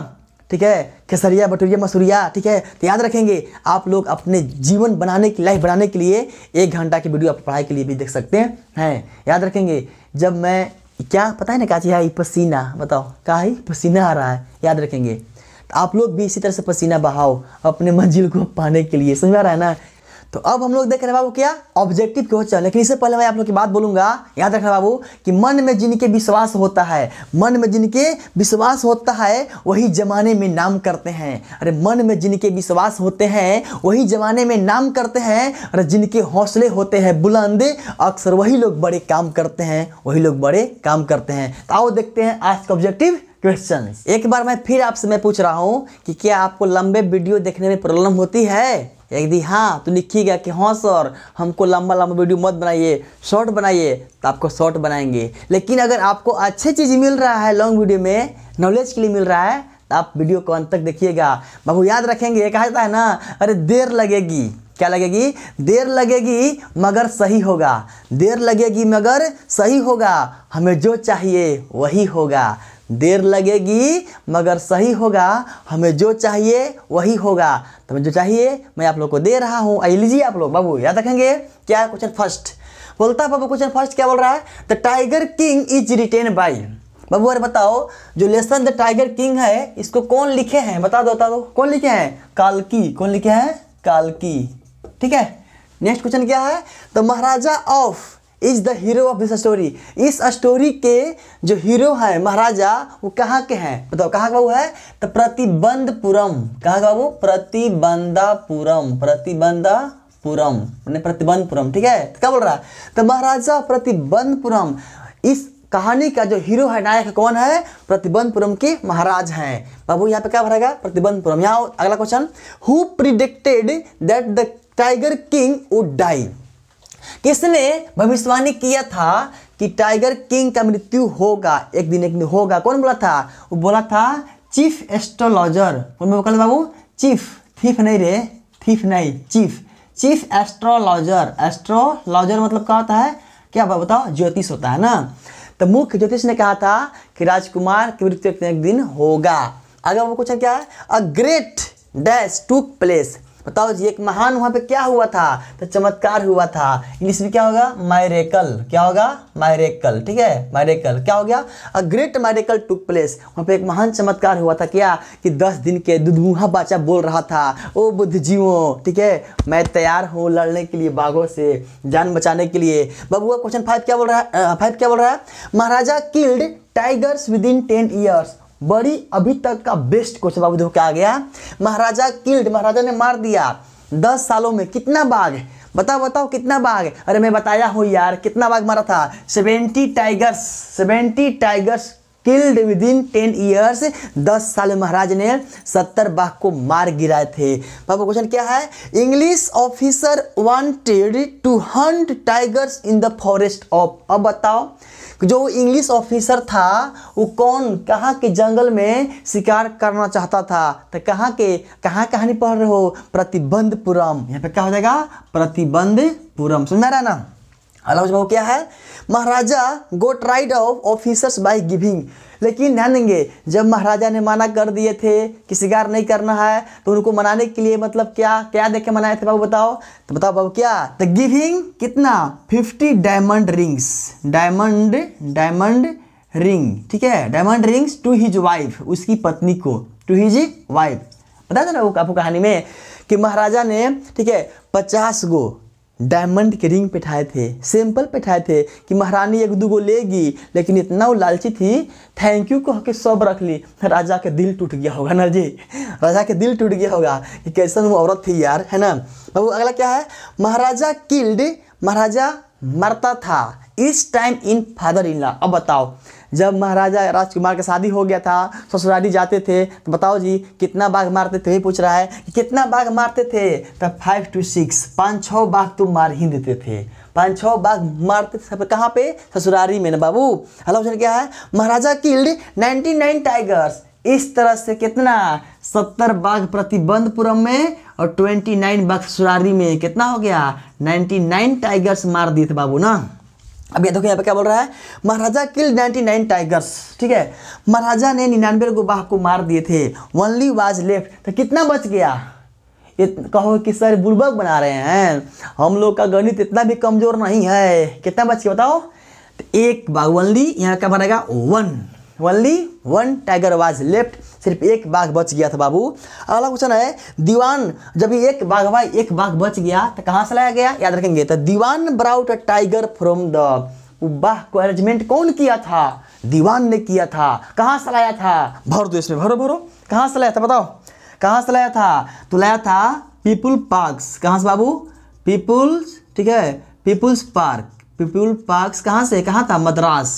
ठीक है खेसरिया बटुरिया मसूरिया ठीक है तो याद रखेंगे आप लोग अपने जीवन बनाने की लाइफ बनाने के लिए एक घंटा की वीडियो आप पढ़ाई के लिए भी देख सकते हैं है, याद रखेंगे जब मैं क्या पता है ना क्या चीज़ है पसीना बताओ क्या ही पसीना आ रहा है याद रखेंगे तो आप लोग भी इसी तरह से पसीना बहाओ अपने मंजिल को पाने के लिए समझ आ रहा है ना तो अब हम लोग देख रहे बाबू क्या ऑब्जेक्टिव क्वेश्चन लेकिन इससे पहले मैं आप लोग की बात बोलूंगा याद रखना बाबू कि मन में जिनके विश्वास होता है मन में जिनके विश्वास होता है वही जमाने में नाम करते हैं अरे मन में जिनके विश्वास होते हैं वही जमाने में नाम करते हैं और जिनके हौसले होते हैं बुलंद अक्सर वही लोग बड़े काम करते हैं वही लोग बड़े काम करते हैं तो आओ देखते हैं आज का ऑब्जेक्टिव क्वेश्चन एक बार मैं फिर आपसे मैं पूछ रहा हूँ कि क्या आपको लंबे वीडियो देखने में प्रॉब्लम होती है यदि हाँ तो लिखिएगा कि हाँ सर हमको लंबा लंबा वीडियो मत बनाइए शॉर्ट बनाइए तो आपको शॉर्ट बनाएंगे लेकिन अगर आपको अच्छी चीज़ मिल रहा है लॉन्ग वीडियो में नॉलेज के लिए मिल रहा है तो आप वीडियो को अंत तक देखिएगा बाबू याद रखेंगे कहा जाता है ना अरे देर लगेगी क्या लगेगी देर लगेगी मगर सही होगा देर लगेगी मगर सही होगा हमें जो चाहिए वही होगा देर लगेगी मगर सही होगा हमें जो चाहिए वही होगा तो हमें जो चाहिए मैं आप लोग को दे रहा हूँ आई लीजिए आप लोग बाबू याद रखेंगे क्या क्वेश्चन फर्स्ट बोलता है बाबू क्वेश्चन फर्स्ट क्या बोल रहा है the tiger king is written by बाबू अरे बताओ जो लेसन द टाइगर किंग है इसको कौन लिखे हैं बता दो बता दो कौन लिखे हैं कालकी कौन लिखे हैं कालकी ठीक है नेक्स्ट क्वेश्चन क्या है the Maharaja of is the hero of this story इस स्टोरी के जो हीरो हैं महाराजा वो कहाँ के हैं बताओ कहाँ का वो है तो प्रतिबंधपुरम कहाँ का वो प्रतिबंधापुरम प्रतिबंधा पुरम मैंने प्रतिबंधपुरम ठीक है क्या बोल रहा है तो महाराजा प्रतिबंधपुरम इस कहानी का जो हीरो है नायक कौन है प्रतिबंधपुरम के महाराज हैं बाबू यहाँ पे क्या भरेगा प्रतिबंधपुरम यहाँ अगला question who predicted that the tiger king would die किसने भविष्यवाणी किया था कि टाइगर किंग का मृत्यु होगा एक दिन एक दिन होगा कौन बोला था वो बोला था चीफ एस्ट्रोलॉजर कौन बोला बाबू चीफ थीफ नहीं रे थीफ नहीं चीफ चीफ एस्ट्रोलॉजर एस्ट्रोलॉजर मतलब क्या होता है क्या बताओ ज्योतिष होता है ना तो मुख्य ज्योतिष ने कहा था कि राजकुमार की मृत्यु एक दिन होगा अगर वो क्वेश्चन क्या है a great dash to place बताओ जी एक महान वहां पे क्या हुआ था तो चमत्कार हुआ था इंग्लिश में क्या होगा मायरेकल क्या होगा मायरेकल ठीक है मायरेकल क्या हो गया अ ग्रेट मायरेकल टुक प्लेस वहां पे एक महान चमत्कार हुआ था क्या कि दस दिन के दुधमुहा बाचा बोल रहा था ओ बुद्ध जीवो ठीक है मैं तैयार हूँ लड़ने के लिए बाघों से जान बचाने के लिए बबुआ क्वेश्चन फाइव क्या बोल रहा है फाइव क्या बोल रहा है Maharaja killed tigers within ten years बड़ी अभी तक का बेस्ट क्वेश्चन बाबू देखो क्या आ गया महाराजा किल्ड महाराजा ने मार दिया दस सालों में कितना बाघ बताओ बताओ कितना बाघ अरे मैं बताया हूँ यार कितना बाघ मारा था seventy tigers seventy tigers killed within ten years दस साल में महाराज ने सत्तर बाघ को मार गिराए थे पापा क्वेश्चन क्या है English officer wanted to hunt tigers in the forest of अब बताओ जो इंग्लिश ऑफिसर था वो कौन कहाँ के जंगल में शिकार करना चाहता था तो कहाँ के कहाँ कहानी पढ़ रहे हो प्रतिबंधपुरम यहाँ पे क्या हो जाएगा प्रतिबंधपुरम सुन रहा है ना अलावा क्या है Maharaja got rid of officers by giving लेकिन ध्यान देंगे जब महाराजा ने मना कर दिए थे कि शिकार नहीं करना है तो उनको मनाने के लिए मतलब क्या क्या देखे मनाए थे बाबू बताओ तो बताओ बाबू क्या द गिविंग कितना fifty diamond rings diamond diamond ring ठीक है diamond rings to his wife उसकी पत्नी को टू हिज वाइफ बता दो ना वो आपको कहानी में कि महाराजा ने ठीक है पचास गो डायमंड के रिंग पिठाए थे सिंपल पिठाए थे कि महारानी एक दू गो लेगी लेकिन इतना वो लालची थी थैंक यू कह के सब रख ली राजा के दिल टूट गया होगा ना जी राजा के दिल टूट गया होगा कि कैसन वो औरत थी यार है ना अब अगला क्या है महाराजा किल्ड महाराजा मरता था इस time in father in law अब बताओ जब महाराजा राजकुमार का शादी हो गया था ससुराली जाते थे तो बताओ जी कितना बाघ मारते थे पूछ रहा है कि कितना बाघ मारते थे तो फाइव टू सिक्स पाँच छः बाघ तो मार ही देते थे पाँच छः बाघ मारते थे कहाँ पे ससुरारी में ना बाबू अगला ऑप्शन क्या है Maharaja killed ninety nine tigers इस तरह से कितना सत्तर बाघ प्रतिबंधपुरम में और ट्वेंटी नाइन बाघ ससुरारी में कितना हो गया नाइन्टी नाइन टाइगर्स मार दिए थे बाबू ना अब ये देखो यहाँ पे क्या बोल रहा है महाराजा किल 99 टाइगर्स ठीक है महाराजा ने निन्यानवे गुबाह को मार दिए थे ओनली वाज लेफ्ट तो कितना बच गया ये कहो कि सर बुलबक बना रहे हैं हम लोग का गणित इतना भी कमज़ोर नहीं है कितना बच गया बताओ तो एक बाग ओनली यहाँ क्या बनेगा one only one tiger was left सिर्फ एक बाघ बच गया था बाबू अगला क्वेश्चन है दीवान जब एक बाघ भाई एक बाघ बच गया तो कहाँ से लाया गया याद रखेंगे तो Dewan brought a tiger from the बाह को अरेंजमेंट कौन किया था दीवान ने किया था कहाँ से लाया था भर दो इसमें भरो भरो कहाँ से लाया था बताओ कहाँ से लाया था तो लाया था पीपुल पार्क्स कहाँ से बाबू पीपुल्स ठीक है पीपुल्स पार्क पीपुल पार्क्स कहाँ से कहाँ था मद्रास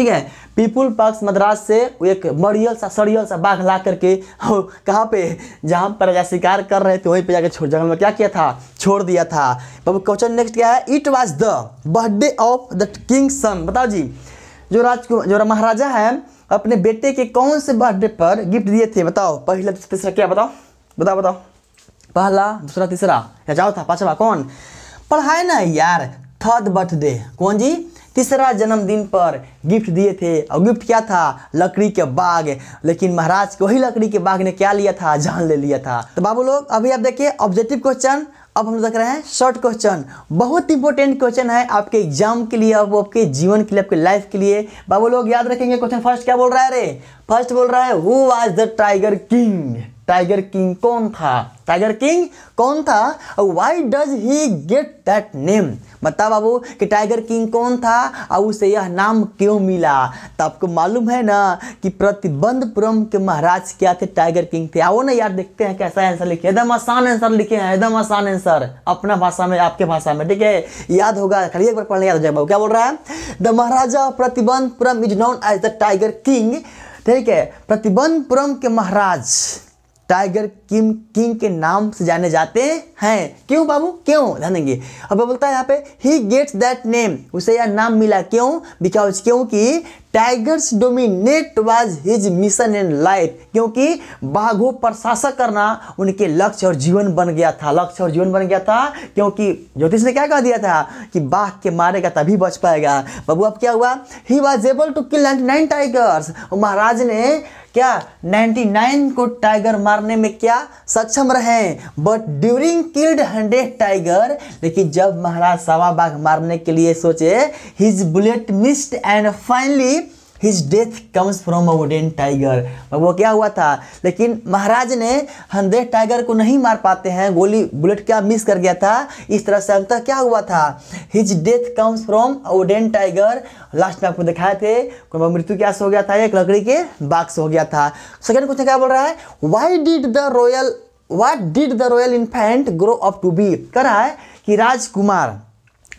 ठीक है पीपुल पक्ष मद्रास से एक मरियल सा सड़ियल सा बाघ ला करके कहाँ पे जहाँ पर राजा शिकार कर रहे थे वहीं पे जाकर छोड़ जंगल में क्या किया था छोड़ दिया था क्वेश्चन नेक्स्ट क्या है it was the birthday of the king son बताओ जी जो राजकुमार जो महाराजा है अपने बेटे के कौन से बर्थडे पर गिफ्ट दिए थे बताओ पहला तीसरा क्या बताओ बताओ बताओ पहला दूसरा तीसरा या जाओ था पांचवा कौन पढ़ाए ना यार थर्ड बर्थडे कौन जी तीसरा जन्मदिन पर गिफ्ट दिए थे और गिफ्ट क्या था लकड़ी के बाग लेकिन महाराज को ही लकड़ी के बाग ने क्या लिया था जान ले लिया था तो बाबू लोग अभी आप देखिए ऑब्जेक्टिव क्वेश्चन अब हम देख रहे हैं शॉर्ट क्वेश्चन बहुत इंपॉर्टेंट क्वेश्चन है आपके एग्जाम के लिए अब आपके जीवन के लिए आपके लाइफ के लिए बाबू लोग याद रखेंगे क्वेश्चन फर्स्ट क्या बोल रहा है रे फर्स्ट बोल रहा है who was the tiger king tiger king कौन था टाइगर किंग कौन था और why does he get that name बता बाबू कि टाइगर किंग कौन था और उसे यह नाम क्यों मिला तो आपको मालूम है ना कि प्रतिबंधपुरम के महाराज क्या थे टाइगर किंग थे आओ ना यार देखते हैं कैसा आंसर लिखे एकदम आसान आंसर लिखे हैं एकदम आसान आंसर अपना भाषा में आपके भाषा में ठीक है याद होगा खाली एक बार पढ़ने याद हो जाए बाबू क्या बोल रहा है the Maharaja Pratibandapuram is known as the tiger king ठीक है प्रतिबंधपुरम के महाराज टाइगर किम किंग के नाम से जाने जाते हैं क्यों बाबू क्यों ध्यान देंगे अब बोलता है यहाँ पे ही गेट्स दैट नेम उसे यह नाम मिला क्यों बिकॉज क्योंकि tigers dominate was his mission in life क्योंकि बाघों पर शासक करना उनके लक्ष्य और जीवन बन गया था लक्ष्य और जीवन बन गया था क्योंकि ज्योतिष ने क्या कह दिया था कि बाघ के मारेगा तभी बच पाएगा बाबू अब क्या हुआ he was able to kill nine tigers Maharaj ने क्या 99 को टाइगर मारने में क्या सक्षम रहे but during killed hundred tiger लेकिन जब महाराज सवा बाघ मारने के लिए सोचे his bullet missed and finally his death comes from a wooden tiger वो क्या हुआ था लेकिन महाराज ने हंदे टाइगर को नहीं मार पाते हैं गोली बुलेट क्या मिस कर गया था इस तरह से अंतः क्या हुआ था his death comes from a wooden tiger last में आपको दिखाए थे मृत्यु क्या हो गया था एक लकड़ी के बाक्स हो गया था सेकेंड क्वेश्चन क्या बोल रहा है why did the royal what did the royal infant grow up to be कर रहा है कि राजकुमार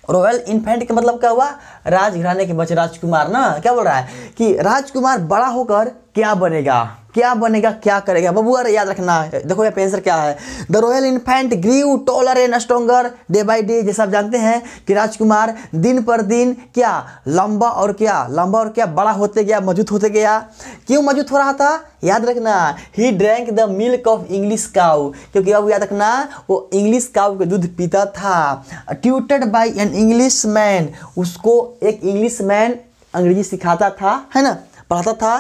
रॉयल इन्फेंट के मतलब क्या हुआ राजघराने के बच्चे राजकुमार ना क्या बोल रहा है कि राजकुमार बड़ा होकर क्या बनेगा क्या बनेगा क्या करेगा बबू अरे याद रखना देखो ये आंसर क्या है the royal infant grew taller and stronger day by day जैसा आप जानते हैं कि राजकुमार दिन पर दिन क्या लंबा और क्या लंबा और क्या बड़ा होते गया मजबूत होते गया क्यों मजबूत हो रहा था याद रखना he drank the milk of English cow क्योंकि अब याद रखना वो इंग्लिश काउ का दूध पीता था ट्यूटेड बाई एन इंग्लिश मैन उसको एक इंग्लिश मैन अंग्रेजी सिखाता था है ना पढ़ाता था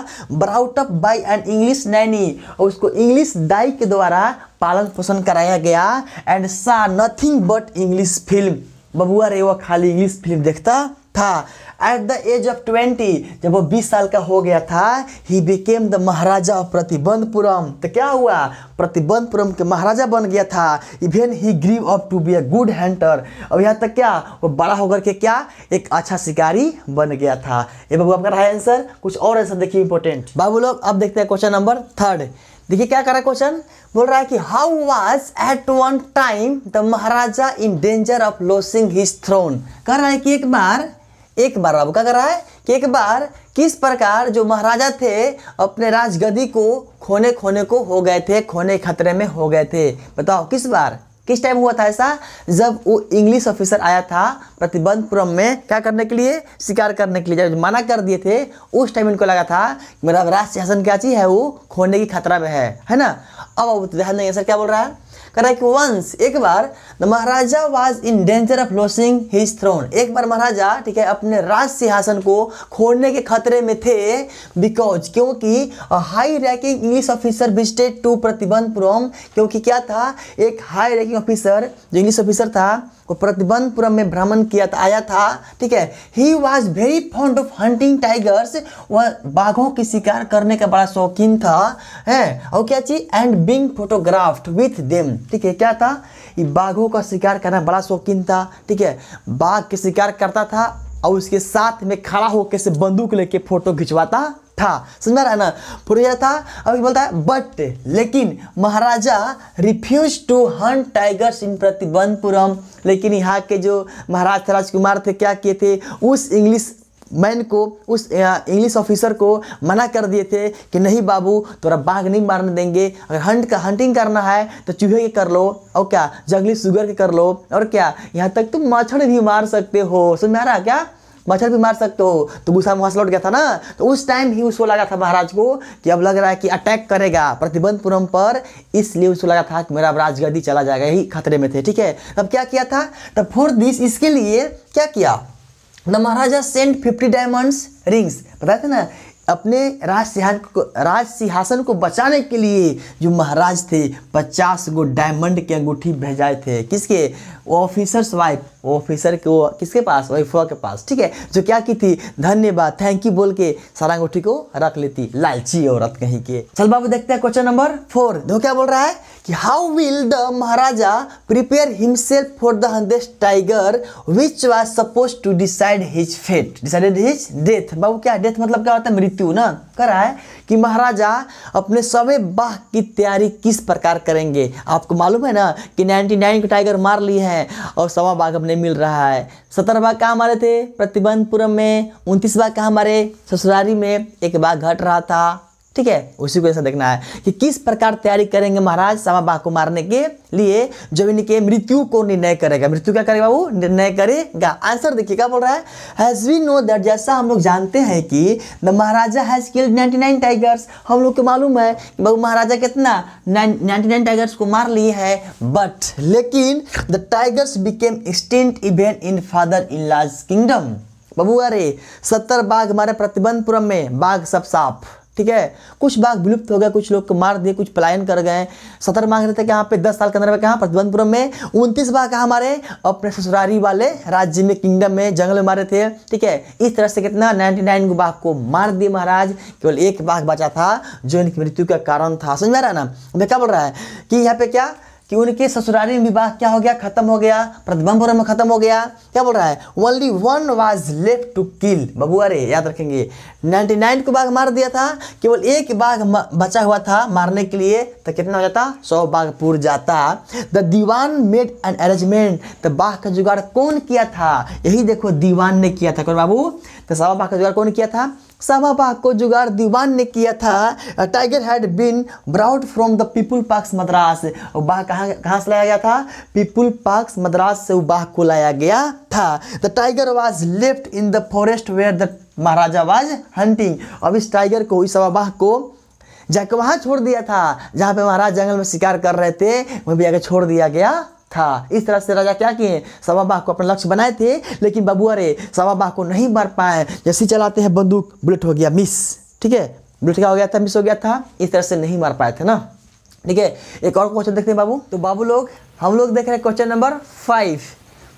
brought up by an English nanny और उसको इंग्लिश दाई के द्वारा पालन पोषण कराया गया and saw nothing but English film बबुआ रे वह खाली इंग्लिश फिल्म देखता था at the age of twenty जब वो बीस साल का हो गया था he became the Maharaja of Pratibandapuram तो क्या हुआ प्रतिबंधपुरम के महाराजा बन गया था even he grew up to be a good hunter अब यहाँ तक क्या वो बड़ा होकर के क्या एक अच्छा शिकारी बन गया था ये बाबू आपका रहा आंसर कुछ और आंसर देखिए इंपॉर्टेंट बाबू लोग अब देखते हैं क्वेश्चन नंबर थर्ड देखिए क्या करा क्वेश्चन बोल रहा है कि how was at one time the Maharaja in danger of losing his throne कह रहा है कि एक बार एक बार अब क्या कर रहा है कि एक बार किस प्रकार जो महाराजा थे अपने राजगद्दी को खोने खोने को हो गए थे खोने खतरे में हो गए थे बताओ किस बार किस टाइम हुआ था ऐसा जब वो इंग्लिश ऑफिसर आया था प्रतिबंधपुरम में क्या करने के लिए शिकार करने के लिए जब मना कर दिए थे उस टाइम इनको लगा था मेरा राष्ट्र शासन क्या चीज़ है वो खोने की खतरा में है है ना अब तो ध्यान देंगे सर क्या बोल रहा है कि वंस एक बार the Maharaja was in danger of losing his throne एक बार महाराजा ठीक है अपने राज सिंहासन को खोड़ने के खतरे में थे बिकॉज क्योंकि high ranking English officer visited to Pratibandapuram क्योंकि क्या था एक हाई रैंकिंग ऑफिसर जो इंग्लिश ऑफिसर था वो प्रतिबंधपुरम में भ्रमण किया था आया था ठीक है he was very fond of hunting tigers वह बाघों की शिकार करने का बड़ा शौकीन था है और क्या चीज and being photographed with them ठीक है क्या था ये बाघों का शिकार करना बड़ा शौकीन था ठीक है बाघ के शिकार करता था और उसके साथ में खड़ा होकर से बंदूक लेके फोटो खिंचवाता था समझ रहा है ना पूर्वजा था अब बोलता है बट लेकिन Maharaja refuse to hunt tigers in Pratibandapuram लेकिन यहाँ के जो महाराज राजकुमार थे क्या किए थे उस इंग्लिश मैन को उस इंग्लिश ऑफिसर को मना कर दिए थे कि नहीं बाबू तुरा बाघ नहीं मारने देंगे अगर हंट का हंटिंग करना है तो चूहे के कर लो और क्या जंगली सुगर के कर लो और क्या यहाँ तक तुम मच्छर भी मार सकते हो समझ रहा क्या मच्छर भी मार सकते हो तो गुस्सा में हंसलौट गया था ना तो उस टाइम ही उसको लगा था महाराज को कि अब लग रहा है कि अटैक करेगा प्रतिबंधपुरम पर इसलिए उसको लगा था कि मेरा राजगद्दी चला जाएगा यही खतरे में थे ठीक है तब क्या किया था तब फोर दिस इसके लिए क्या किया the Maharaja sent fifty diamonds rings पता था ना अपने राज सिंहासन को राज सिंहासन को बचाने के लिए जो महाराज थे पचास गो डायमंड के अंगूठी भेजाए थे किसके ऑफिसर्स वाइफ ऑफिसर के वो किसके पास वाइफवा के पास ठीक है जो क्या की थी धन्यवाद थैंक यू बोल के सारा अंगूठी को रख लेती लालची औरत कहीं के चल बाबू देखते हैं क्वेश्चन नंबर फोर दो क्या बोल रहा है कि how will the Maharaja prepare himself for the hundredth tiger which was suppose to decide his fate decided his death बाबू क्या डेथ मतलब क्या होता है मृत्यु ना करा है कि महाराजा अपने सवे बाह की तैयारी किस प्रकार करेंगे आपको मालूम है ना कि 99 नाइन को टाइगर मार लिए हैं और सवा बाघ अपने मिल रहा है सत्रह बाघ कहाँ मारे थे प्रतिबंधपुरम में उनतीस बाघ कहाँ मारे ससुरारी में एक बाघ घट रहा था ठीक है उसी को ऐसा देखना है कि किस प्रकार तैयारी करेंगे महाराज सामाबा को मारने के लिए जब इनके मृत्यु को निर्णय करेगा मृत्यु क्या करेगा बाबू निर्णय करेगा आंसर देखिए क्या बोल रहा है हैज वी नो दैट जैसा हम लोग जानते हैं कि the Maharaja has killed 99 tigers हम लोग को मालूम है कि बाबू महाराजा कितना 99 टाइगर्स को मार लिए है बट लेकिन the tigers became extinct even in father in law's kingdom बाबू अरे सत्तर बाघ हमारे प्रतिबंधपुरम में बाघ सब साफ ठीक है कुछ बाघ विलुप्त हो गए कुछ लोग मार दिए कुछ पलायन कर गए सतर मांग रहे थे कि यहाँ पे दस साल के अंदर में कहाँ प्रतिबंधपुरम में उनतीस बाघ हमारे अपने ससुरारी वाले राज्य में किंगडम में जंगल में मारे थे ठीक है इस तरह से कितना नाइनटी नाइन को बाघ को मार दिए महाराज केवल एक बाघ बचा था जो इनकी मृत्यु का कारण था समझ में आ रहा है ना मैं क्या बोल रहा है कि यहाँ पे क्या कि उनके ससुराली विवाह क्या हो गया खत्म हो गया प्रतिबंध खत्म हो गया क्या बोल रहा है only one was left to kill बबुआ रे याद रखेंगे 99 को बाघ मार दिया था केवल एक बाघ बचा हुआ था मारने के लिए तो कितना हो जाता सौ बाघ पूर जाता the Dewan made an arrangement the बाघ का जुगाड़ कौन किया था यही देखो दीवान ने किया था कौन बाबू तो सहवाबाग का जुगाड़ कौन किया था सहवाबाग को जुगाड़ दीवान ने किया था tiger had been brought from the people parks Madras बाह कहाँ कहाँ से लाया गया था पीपुल पार्क्स मद्रास से बाह को लाया गया था the tiger was left in the forest where the Maharaja was hunting अब इस टाइगर को इस सहवाबाग को जाकर वहाँ छोड़ दिया था जहाँ पे महाराज जंगल में शिकार कर रहे थे वहीं भी आगे छोड़ दिया गया था इस तरह से राजा क्या किए सवाबाह को अपना लक्ष्य बनाए थे लेकिन बबुआ रे सवाबाह को नहीं मार पाए जैसे चलाते हैं बंदूक बुलेट हो गया मिस ठीक है बुलेट क्या हो गया था मिस हो गया था इस तरह से नहीं मार पाए थे ना ठीक है एक और क्वेश्चन देखते हैं बाबू तो बाबू लोग हम लोग देख रहे हैं क्वेश्चन नंबर फाइव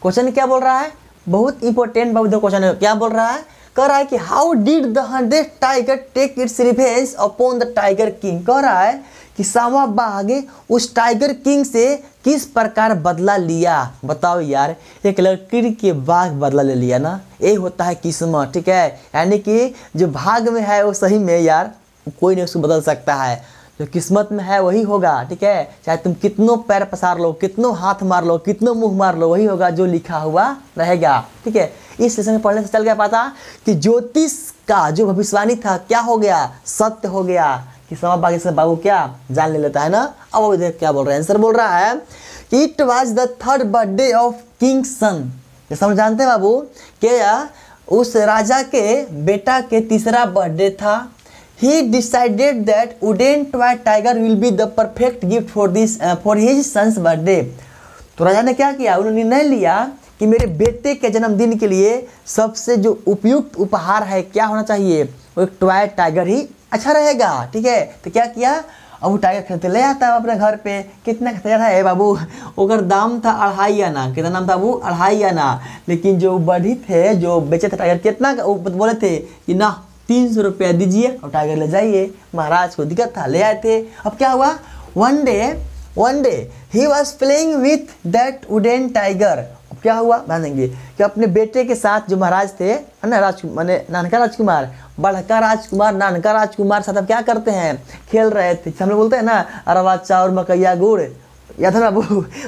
क्वेश्चन क्या बोल रहा है बहुत इंपॉर्टेंट बाबू क्वेश्चन है क्या बोल रहा है कह रहा है कि how did the hundred tiger take its revenge upon the tiger king कह रहा है कि सावा बाघ उस टाइगर किंग से किस प्रकार बदला लिया बताओ यार एक लकड़ी के बाघ बदला ले लिया ना ये होता है किस्मत ठीक है यानी कि जो भाग में है वो सही में यार कोई नहीं उसको बदल सकता है जो किस्मत में है वही होगा ठीक है चाहे तुम कितनों पैर पसार लो कितनों हाथ मार लो कितनों मुंह मार लो वही होगा जो लिखा हुआ रहेगा ठीक है इस लेसन में पढ़ने से चल गया पता कि ज्योतिष का जो भविष्यवाणी था क्या हो गया सत्य हो गया कि समा बाकी से बाबू क्या जान ले लेता है ना अब वो देख क्या बोल रहा है आंसर बोल रहा है कि it was the third birthday of king son ये हम जानते हैं बाबू कि उस राजा के बेटा के तीसरा बर्थडे था ही decided that wooden toy tiger will be the perfect gift for this for his sons birthday तो राजा ने क्या किया उन्होंने निर्णय लिया कि मेरे बेटे के जन्मदिन के लिए सबसे जो उपयुक्त उपहार है क्या होना चाहिए वो एक टॉय टाइगर ही अच्छा रहेगा ठीक है तो क्या किया अब वो टाइगर खरीदते ले आता है अपने घर पे कितना खरीदा था है बाबू ओकर दाम था अढ़ाई आना कितना नाम था वो अढ़ाई आना लेकिन जो बढ़ी थे जो बेचे थे टाइगर कितना वो बोले थे कि ना तीन सौ रुपया दीजिए और टाइगर ले जाइए महाराज को दिक्कत था ले आए थे अब क्या हुआ one day one day he was playing with that wooden tiger क्या हुआ मानेंगे कि अपने बेटे के साथ जो महाराज थे ना राजकुमार मैंने नानका राजकुमार बड़का राजकुमार नानका राजकुमार साथ क्या करते हैं खेल रहे थे हम लोग बोलते हैं ना अरवा चाउर मकैया गुड़ या था ना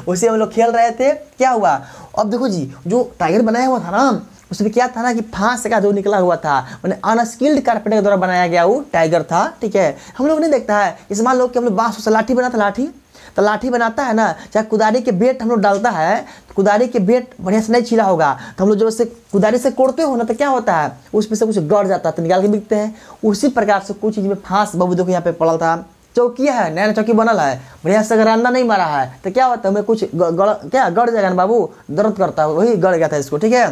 उसे हम लोग खेल रहे थे क्या हुआ अब देखो जी जो टाइगर बनाया हुआ था ना उसमें क्या था ना कि फांस का जो निकला हुआ था मैंने अनस्किल्ड कारपेंटर के द्वारा बनाया गया वो टाइगर था ठीक है हम लोग नहीं देखता है इस मान लो कि हम लोग बांस लाठी बना था लाठी तो लाठी बनाता है ना चाहे कुदारी के बेट हम लोग डालता है तो कुदारी के बेट बढ़िया से नहीं छिला होगा तो हम लोग जब उससे कुदारी से कोड़ते हो ना तो क्या होता है उसमें से कुछ गड़ जाता है तो निकाल के बिकते हैं उसी प्रकार से कुछ चीज़ में फांस बाबू देखो यहाँ पे पड़ा था चौकी है नया नया चौकी बनल है बढ़िया से अगर आंदा नहीं मारा है तो क्या होता है हमें कुछ गड़ क्या गड़ जाएगा ना बाबू दर्द करता है वही गड़ गया था इसको ठीक है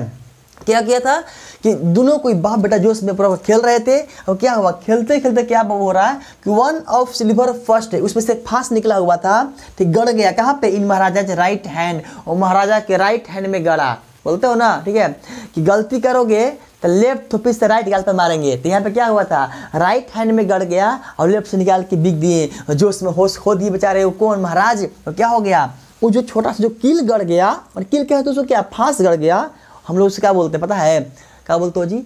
क्या किया था कि दोनों कोई बाप बेटा जोश में पूरा खेल रहे थे और क्या हुआ खेलते खेलते क्या हो रहा है कि वन ऑफ सिल्वर फर्स्ट है उसमें से फास्ट निकला हुआ था ठीक गड़ गया कहाँ पे इन महाराजा के राइट हैंड और महाराजा के राइट हैंड में गड़ा बोलते हो ना ठीक है कि गलती करोगे तो लेफ्ट तो थोपी से राइट गाल पर मारेंगे तो यहाँ पे क्या हुआ था राइट हैंड में गड़ गया और लेफ्ट से निकाल के बिक दिए जोश में होश खो दिए बेचारे वो कौन महाराज तो क्या हो गया वो जो छोटा सा जो किल गड़ गया और किल क्या है तो उसको क्या फांस गड़ गया हम लोग उसे क्या बोलते हैं पता है क्या बोलते हो जी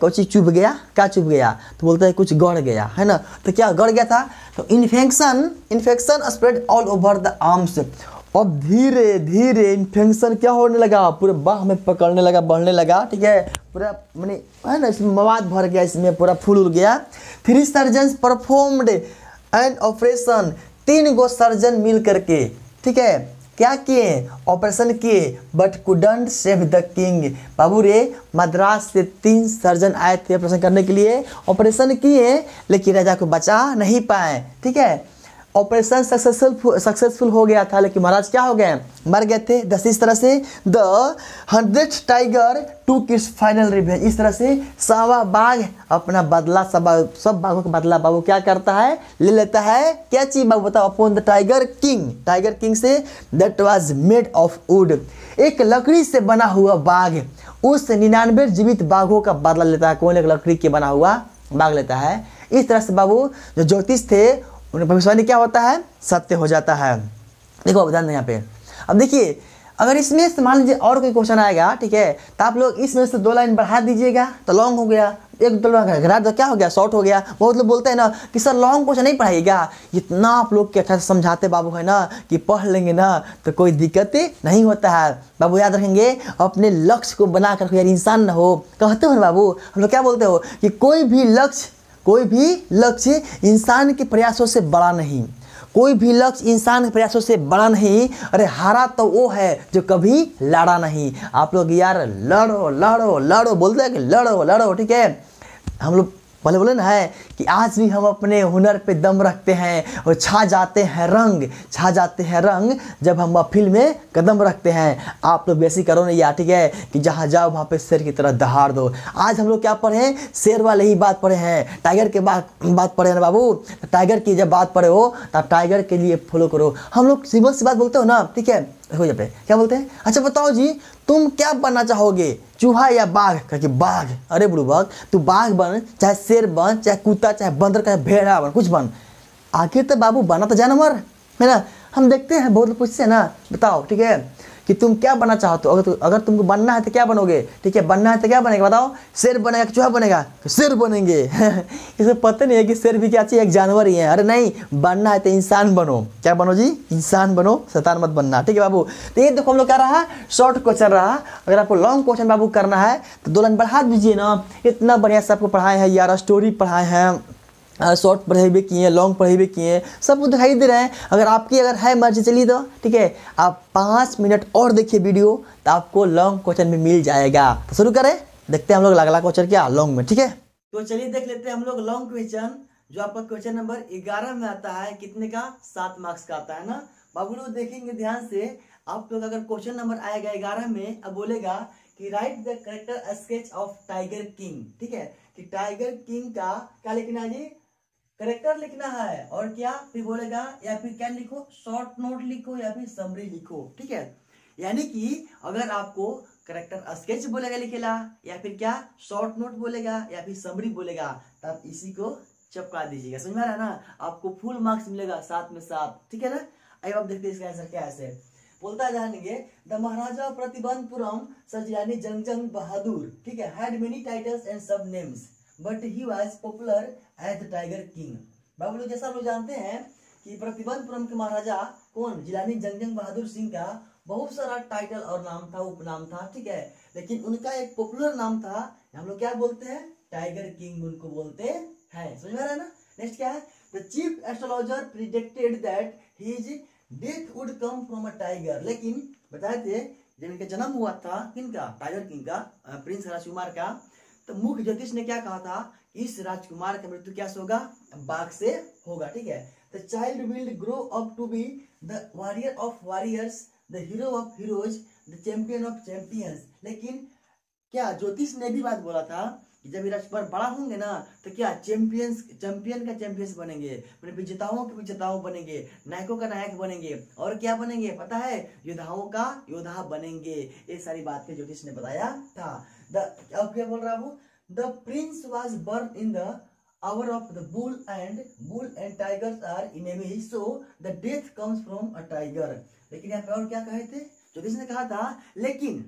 कोची चुभ गया क्या चुभ गया तो बोलते हैं कुछ गड़ गया है ना तो क्या गड़ गया था तो infection infection spread all over the arms अब धीरे धीरे इन्फेक्शन क्या होने लगा पूरे बाह में पकड़ने लगा बढ़ने लगा ठीक है पूरा मैंने है ना इसमें मवाद भर गया इसमें पूरा फूल उड़ गया three surgeon performed and operation तीन गो सर्जन मिल करके ठीक है क्या किए ऑपरेशन किए but couldn't save the king बाबू रे मद्रास से तीन सर्जन आए थे ऑपरेशन करने के लिए ऑपरेशन किए लेकिन राजा को बचा नहीं पाए ठीक है ऑपरेशन सक्सेसफुल सक्सेसफुल हो गया था लेकिन महाराज क्या हो गए मर गए थे दस इस तरह से द हंड्रेड टाइगर टू किस फाइनल रिवेंज इस तरह से सावा बाघ अपना बदला सब सब बाघों का बदला बाबू क्या करता है ले लेता है क्या चीज बाबू बताओ upon the tiger king tiger king से that was made of wood एक लकड़ी से बना हुआ बाघ उस निन्यानवे जीवित बाघों का बदला लेता है कौन एक लकड़ी के बना हुआ बाघ लेता है इस तरह से बाबू जो ज्योतिष थे उनकी भविष्यवाणी क्या होता है सत्य हो जाता है देखो अब ध्यान यहाँ पे अब देखिए अगर इसमें से मान लीजिए और कोई क्वेश्चन आएगा ठीक है तो आप लोग इसमें से दो लाइन बढ़ा दीजिएगा तो लॉन्ग हो गया एक दो लाइन क्या हो गया शॉर्ट हो गया बहुत लोग बोलते हैं ना कि सर लॉन्ग क्वेश्चन नहीं पढ़ाइएगा इतना आप लोग के अच्छा से समझाते बाबू है ना कि पढ़ लेंगे ना तो कोई दिक्कत नहीं होता है बाबू याद रखेंगे अपने लक्ष्य को बना कर यार इंसान ना हो कहते हो ना बाबू हम लोग क्या बोलते हो कि कोई भी लक्ष्य कोई भी लक्ष्य इंसान के प्रयासों से बड़ा नहीं कोई भी लक्ष्य इंसान के प्रयासों से बड़ा नहीं अरे हारा तो वो है जो कभी लड़ा नहीं आप लोग यार लड़ो लड़ो लड़ो बोलते हैं कि लड़ो लड़ो ठीक है हम लोग पहले बोले ना है कि आज भी हम अपने हुनर पे दम रखते हैं और छा जाते हैं रंग छा जाते हैं रंग जब हम महफिल में कदम रखते हैं आप लोग वैसे करो ना यार ठीक है कि जहाँ जाओ वहाँ पे शेर की तरह दहाड़ दो आज हम लोग क्या पढ़े हैं शेर वाले ही बात पढ़े हैं टाइगर के बात बात पढ़े हैं बाबू टाइगर की जब बात पढ़े हो तो आप टाइगर के लिए फॉलो करो हम लोग सिंपल सी बात बोलते हो ना ठीक है हो यहाँ क्या बोलते हैं अच्छा बताओ जी तुम क्या बनना चाहोगे चूहा या बाघ कहा बाघ अरे बुढ़ू बाघ तू बाघ बन चाहे शेर बन चाहे कुत्ता चाहे बंदर चाहे भेड़ा बन कुछ बन आखिर तो बाबू बना तो जानवर है ना हम देखते हैं बहुत लोग पूछते हैं ना बताओ ठीक है कि तुम क्या बनना चाहते हो अगर अगर तुमको बनना है तो क्या बनोगे ठीक है बनना है तो क्या बनेगा बताओ शेर बनेगा चूहा बनेगा तो शेर बनेंगे इसे पता नहीं है कि शेर भी क्या चाहिए एक जानवर ही है अरे नहीं बनना है तो इंसान बनो क्या बनो जी इंसान बनो शैतान मत बनना ठीक है बाबू तो ये देखो हम लोग क्या रहा शॉर्ट क्वेश्चन रहा अगर आपको लॉन्ग क्वेश्चन बाबू करना है तो दो लाइन बढ़ा दीजिए ना इतना बढ़िया से आपको पढ़ाए हैं यार स्टोरी पढ़ाए हैं शॉर्ट पढ़े भी किए हैं लॉन्ग पढ़े भी किए हैं सब कुछ दिखाई दे रहे हैं अगर आपकी अगर है मर्जी चली तो ठीक है आप पाँच मिनट और देखिए वीडियो तो आपको लॉन्ग क्वेश्चन भी मिल जाएगा तो शुरू करें देखते हैं हम लोग अगला क्वेश्चन क्या लॉन्ग में ठीक है तो चलिए देख लेते हैं हम लोग लॉन्ग क्वेश्चन जो आपका क्वेश्चन नंबर ग्यारह में आता है कितने का सात मार्क्स का आता है ना बाबू लोग देखेंगे ध्यान से आप लोग अगर क्वेश्चन नंबर आएगा ग्यारह में अब बोलेगा कि right the character sketch of tiger king ठीक है कि टाइगर किंग का क्या लिखना है जी करेक्टर लिखना है और क्या फिर बोलेगा या फिर क्या लिखो शॉर्ट नोट लिखो या फिर समरी लिखो ठीक है यानी कि अगर आपको करेक्टर स्केच बोलेगा लिखेला या फिर क्या शॉर्ट नोट बोलेगा या फिर समरी बोलेगा तब इसी को चपका दीजिएगा समझ में आ रहा है ना आपको फुल मार्क्स मिलेगा सात में सात ठीक है ना अब आप देखते हैं इसका आंसर क्या है बोलता जानेंगे द महाराजा प्रतिबंधपुरम सजयानी जंग जंग बहादुर ठीक है had many titles and sub names but he was popular as the tiger king बाबू लोग जैसा हम लोग जानते हैं कि प्रतिबंधपुरम के महाराजा कौन जिलानी जंगजंग बहादुर सिंह का बहुत सारा टाइटल और नाम था उपनाम था ठीक है लेकिन उनका एक पॉपुलर नाम था हम लोग क्या बोलते हैं टाइगर किंग उनको बोलते हैं समझ में आ रहा है ना नेक्स्ट क्या है the chief astrologer predicted that his death would come from a tiger लेकिन बताए थे जब इनका जन्म हुआ था किनका टाइगर किंग का प्रिंस राजकुमार का तो मुख्य ज्योतिष ने क्या कहा था इस राजकुमार का मृत्यु क्या होगा बाघ से होगा ठीक है the child will grow up to be the warrior of warriors the hero of heroes the champion of champions लेकिन क्या ज्योतिष ने भी बात बोला था कि जब ये राजकुमार बड़ा होंगे ना तो क्या चैंपियंस चैंपियन का चैंपियंस बनेंगे विजेताओं के विजेताओं बनेंगे नायकों का नायक बनेंगे और क्या बनेंगे पता है योद्धाओं का योद्धा बनेंगे ये सारी बातें ज्योतिष ने बताया था द अब क्या बोल रहा हूँ the prince was born in the hour of the bull and bull and tigers are in so the death comes from a tiger लेकिन यहाँ पे और क्या कहे थे जो किसने कहा था लेकिन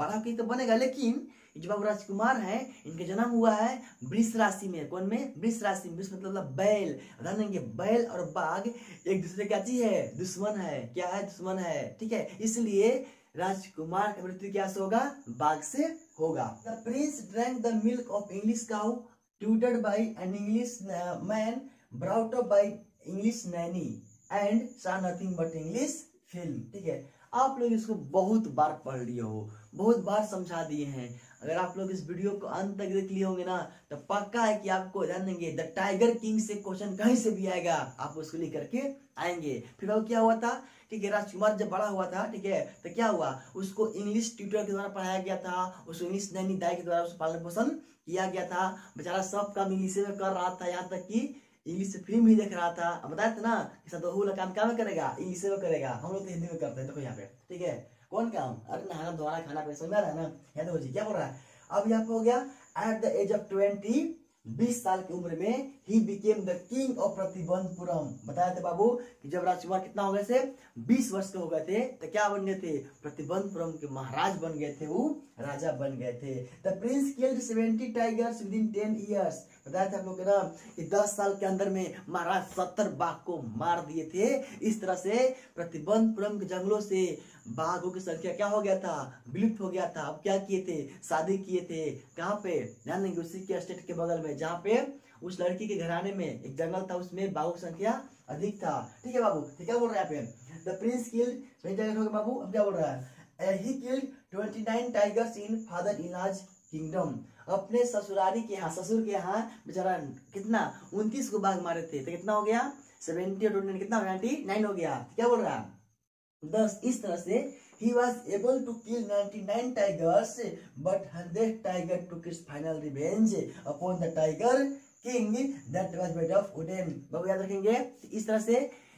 बड़ा की तो बनेगा लेकिन जो बाबू राजकुमार है इनके जन्म हुआ है वृक्ष राशि में कौन में वृक्ष राशि में वृक्ष मतलब बैल ध्यान देंगे बैल और बाघ एक दूसरे का चीज है दुश्मन है क्या है दुश्मन है ठीक है इसलिए राजकुमार का मृत्यु क्या से होगा बाघ से होगा the prince drank the milk of English cow tutored by an English man brought by English nanny and saw nothing but English film ठीक है आप लोग इसको बहुत बार पढ़ लिए हो बहुत बार समझा दिए हैं अगर आप लोग इस वीडियो को अंत तक देख लिए होंगे ना तो पक्का है कि आपको जानेंगे द टाइगर किंग से क्वेश्चन कहीं से भी आएगा आप उसको लिख करके आएंगे फिर वो क्या हुआ था ठीक है राजकुमार जब बड़ा हुआ था ठीक है तो क्या हुआ उसको इंग्लिश ट्यूटर के द्वारा पढ़ाया गया था उसको इंग्लिश नैनी दाई के द्वारा उसको पालन पोषण किया गया था बेचारा सब काम इंग्लिश में कर रहा था यहाँ तक कि इंग्लिश फिल्म भी देख रहा था बताया था ना कि सदहू काम क्या में करेगा इंग्लिश में करेगा हम लोग तो हिंदी में करते हैं देखो यहाँ पे ठीक है कौन काम अरे नहाना धोना खाना पीना समझ आ रहा है ना यहाँ देखो जी क्या बोल रहा है अब यहाँ पे हो गया at the age of twenty बीस साल की उम्र में ही became the king of Pratibandapuram बताया थे बाबू कि जब राजकुमार कितना हो गए थे बीस वर्ष के हो गए थे तो क्या बन गए थे प्रतिबंधपुरम के महाराज बन गए थे वो राजा बन गए थे the prince killed seventy tigers within ten years बताया था हम लोग के ना कि दस साल के अंदर में महाराज सत्तर बाघ को मार दिए थे इस तरह से प्रतिबंधपुरम के जंगलों से बाघों की संख्या क्या हो गया था विलुप्त हो गया था अब क्या किए थे शादी किए थे कहाँ पे ध्यान देंगे उसी के स्टेट के बगल में जहाँ पे उस लड़की के घराने में एक जंगल था उसमें बाघों की संख्या अधिक था ठीक है बाबू ठीक तो बोल रहे हैं प्रिंस हो गया बाबू अब क्या बोल रहा है किंगडम अपने ससुरारी के यहाँ ससुर के यहाँ बेचारा कितना उन्तीस को बाघ मारे थे तो कितना हो गया सेवेंटी और ट्वेंटी कितना नाइनटी नाइन हो गया तो क्या बोल रहा है दस इस तरह से he was able to kill 99 tigers but 100 tiger took his final revenge upon the tiger king that was made of wooden बाबू याद रखेंगे इस तरह से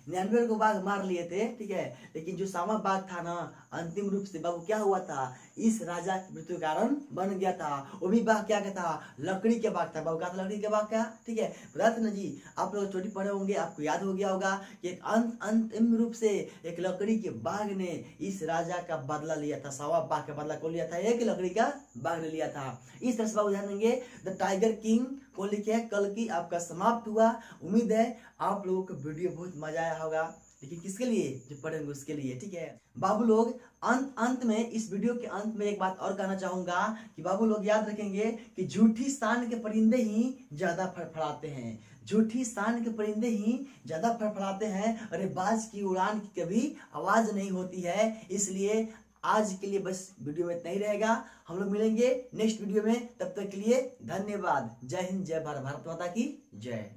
निन्यानवे को बाघ मार लिए थे ठीक है लेकिन जो सामा बाघ था ना अंतिम रूप से बाबू क्या हुआ था इस राजा की मृत्यु कारण बन गया था वो भी बाघ क्या कहता लकड़ी के बाघ था बाबू क्या था लकड़ी के बाघ क्या ठीक है बताते ना जी आप लोग छोटी पढ़े होंगे आपको याद हो गया होगा कि एक अंत अंतिम रूप से एक लकड़ी के बाघ ने इस राजा का बदला लिया था सावा बाघ का बदला कौन लिया था एक लकड़ी का बाघ ने लिया था इस तरह से बाबू ध्यान देंगे द टाइगर किंग को लिखे है कल की आपका समाप्त हुआ उम्मीद है आप लोगों को वीडियो बहुत मजा आया होगा लेकिन किसके लिए जो पढ़ेंगे उसके लिए ठीक है बाबू लोग अंत अंत में इस वीडियो के अंत में एक बात और कहना चाहूंगा कि बाबू लोग याद रखेंगे कि झूठी शान के परिंदे ही ज्यादा फड़फड़ाते हैं झूठी शान के परिंदे ही ज्यादा फड़फड़ाते हैं अरे बाज की उड़ान की कभी आवाज नहीं होती है इसलिए आज के लिए बस वीडियो में इतना ही रहेगा हम लोग मिलेंगे नेक्स्ट वीडियो में तब तक के लिए धन्यवाद जय हिंद जय भारत भारत माता की जय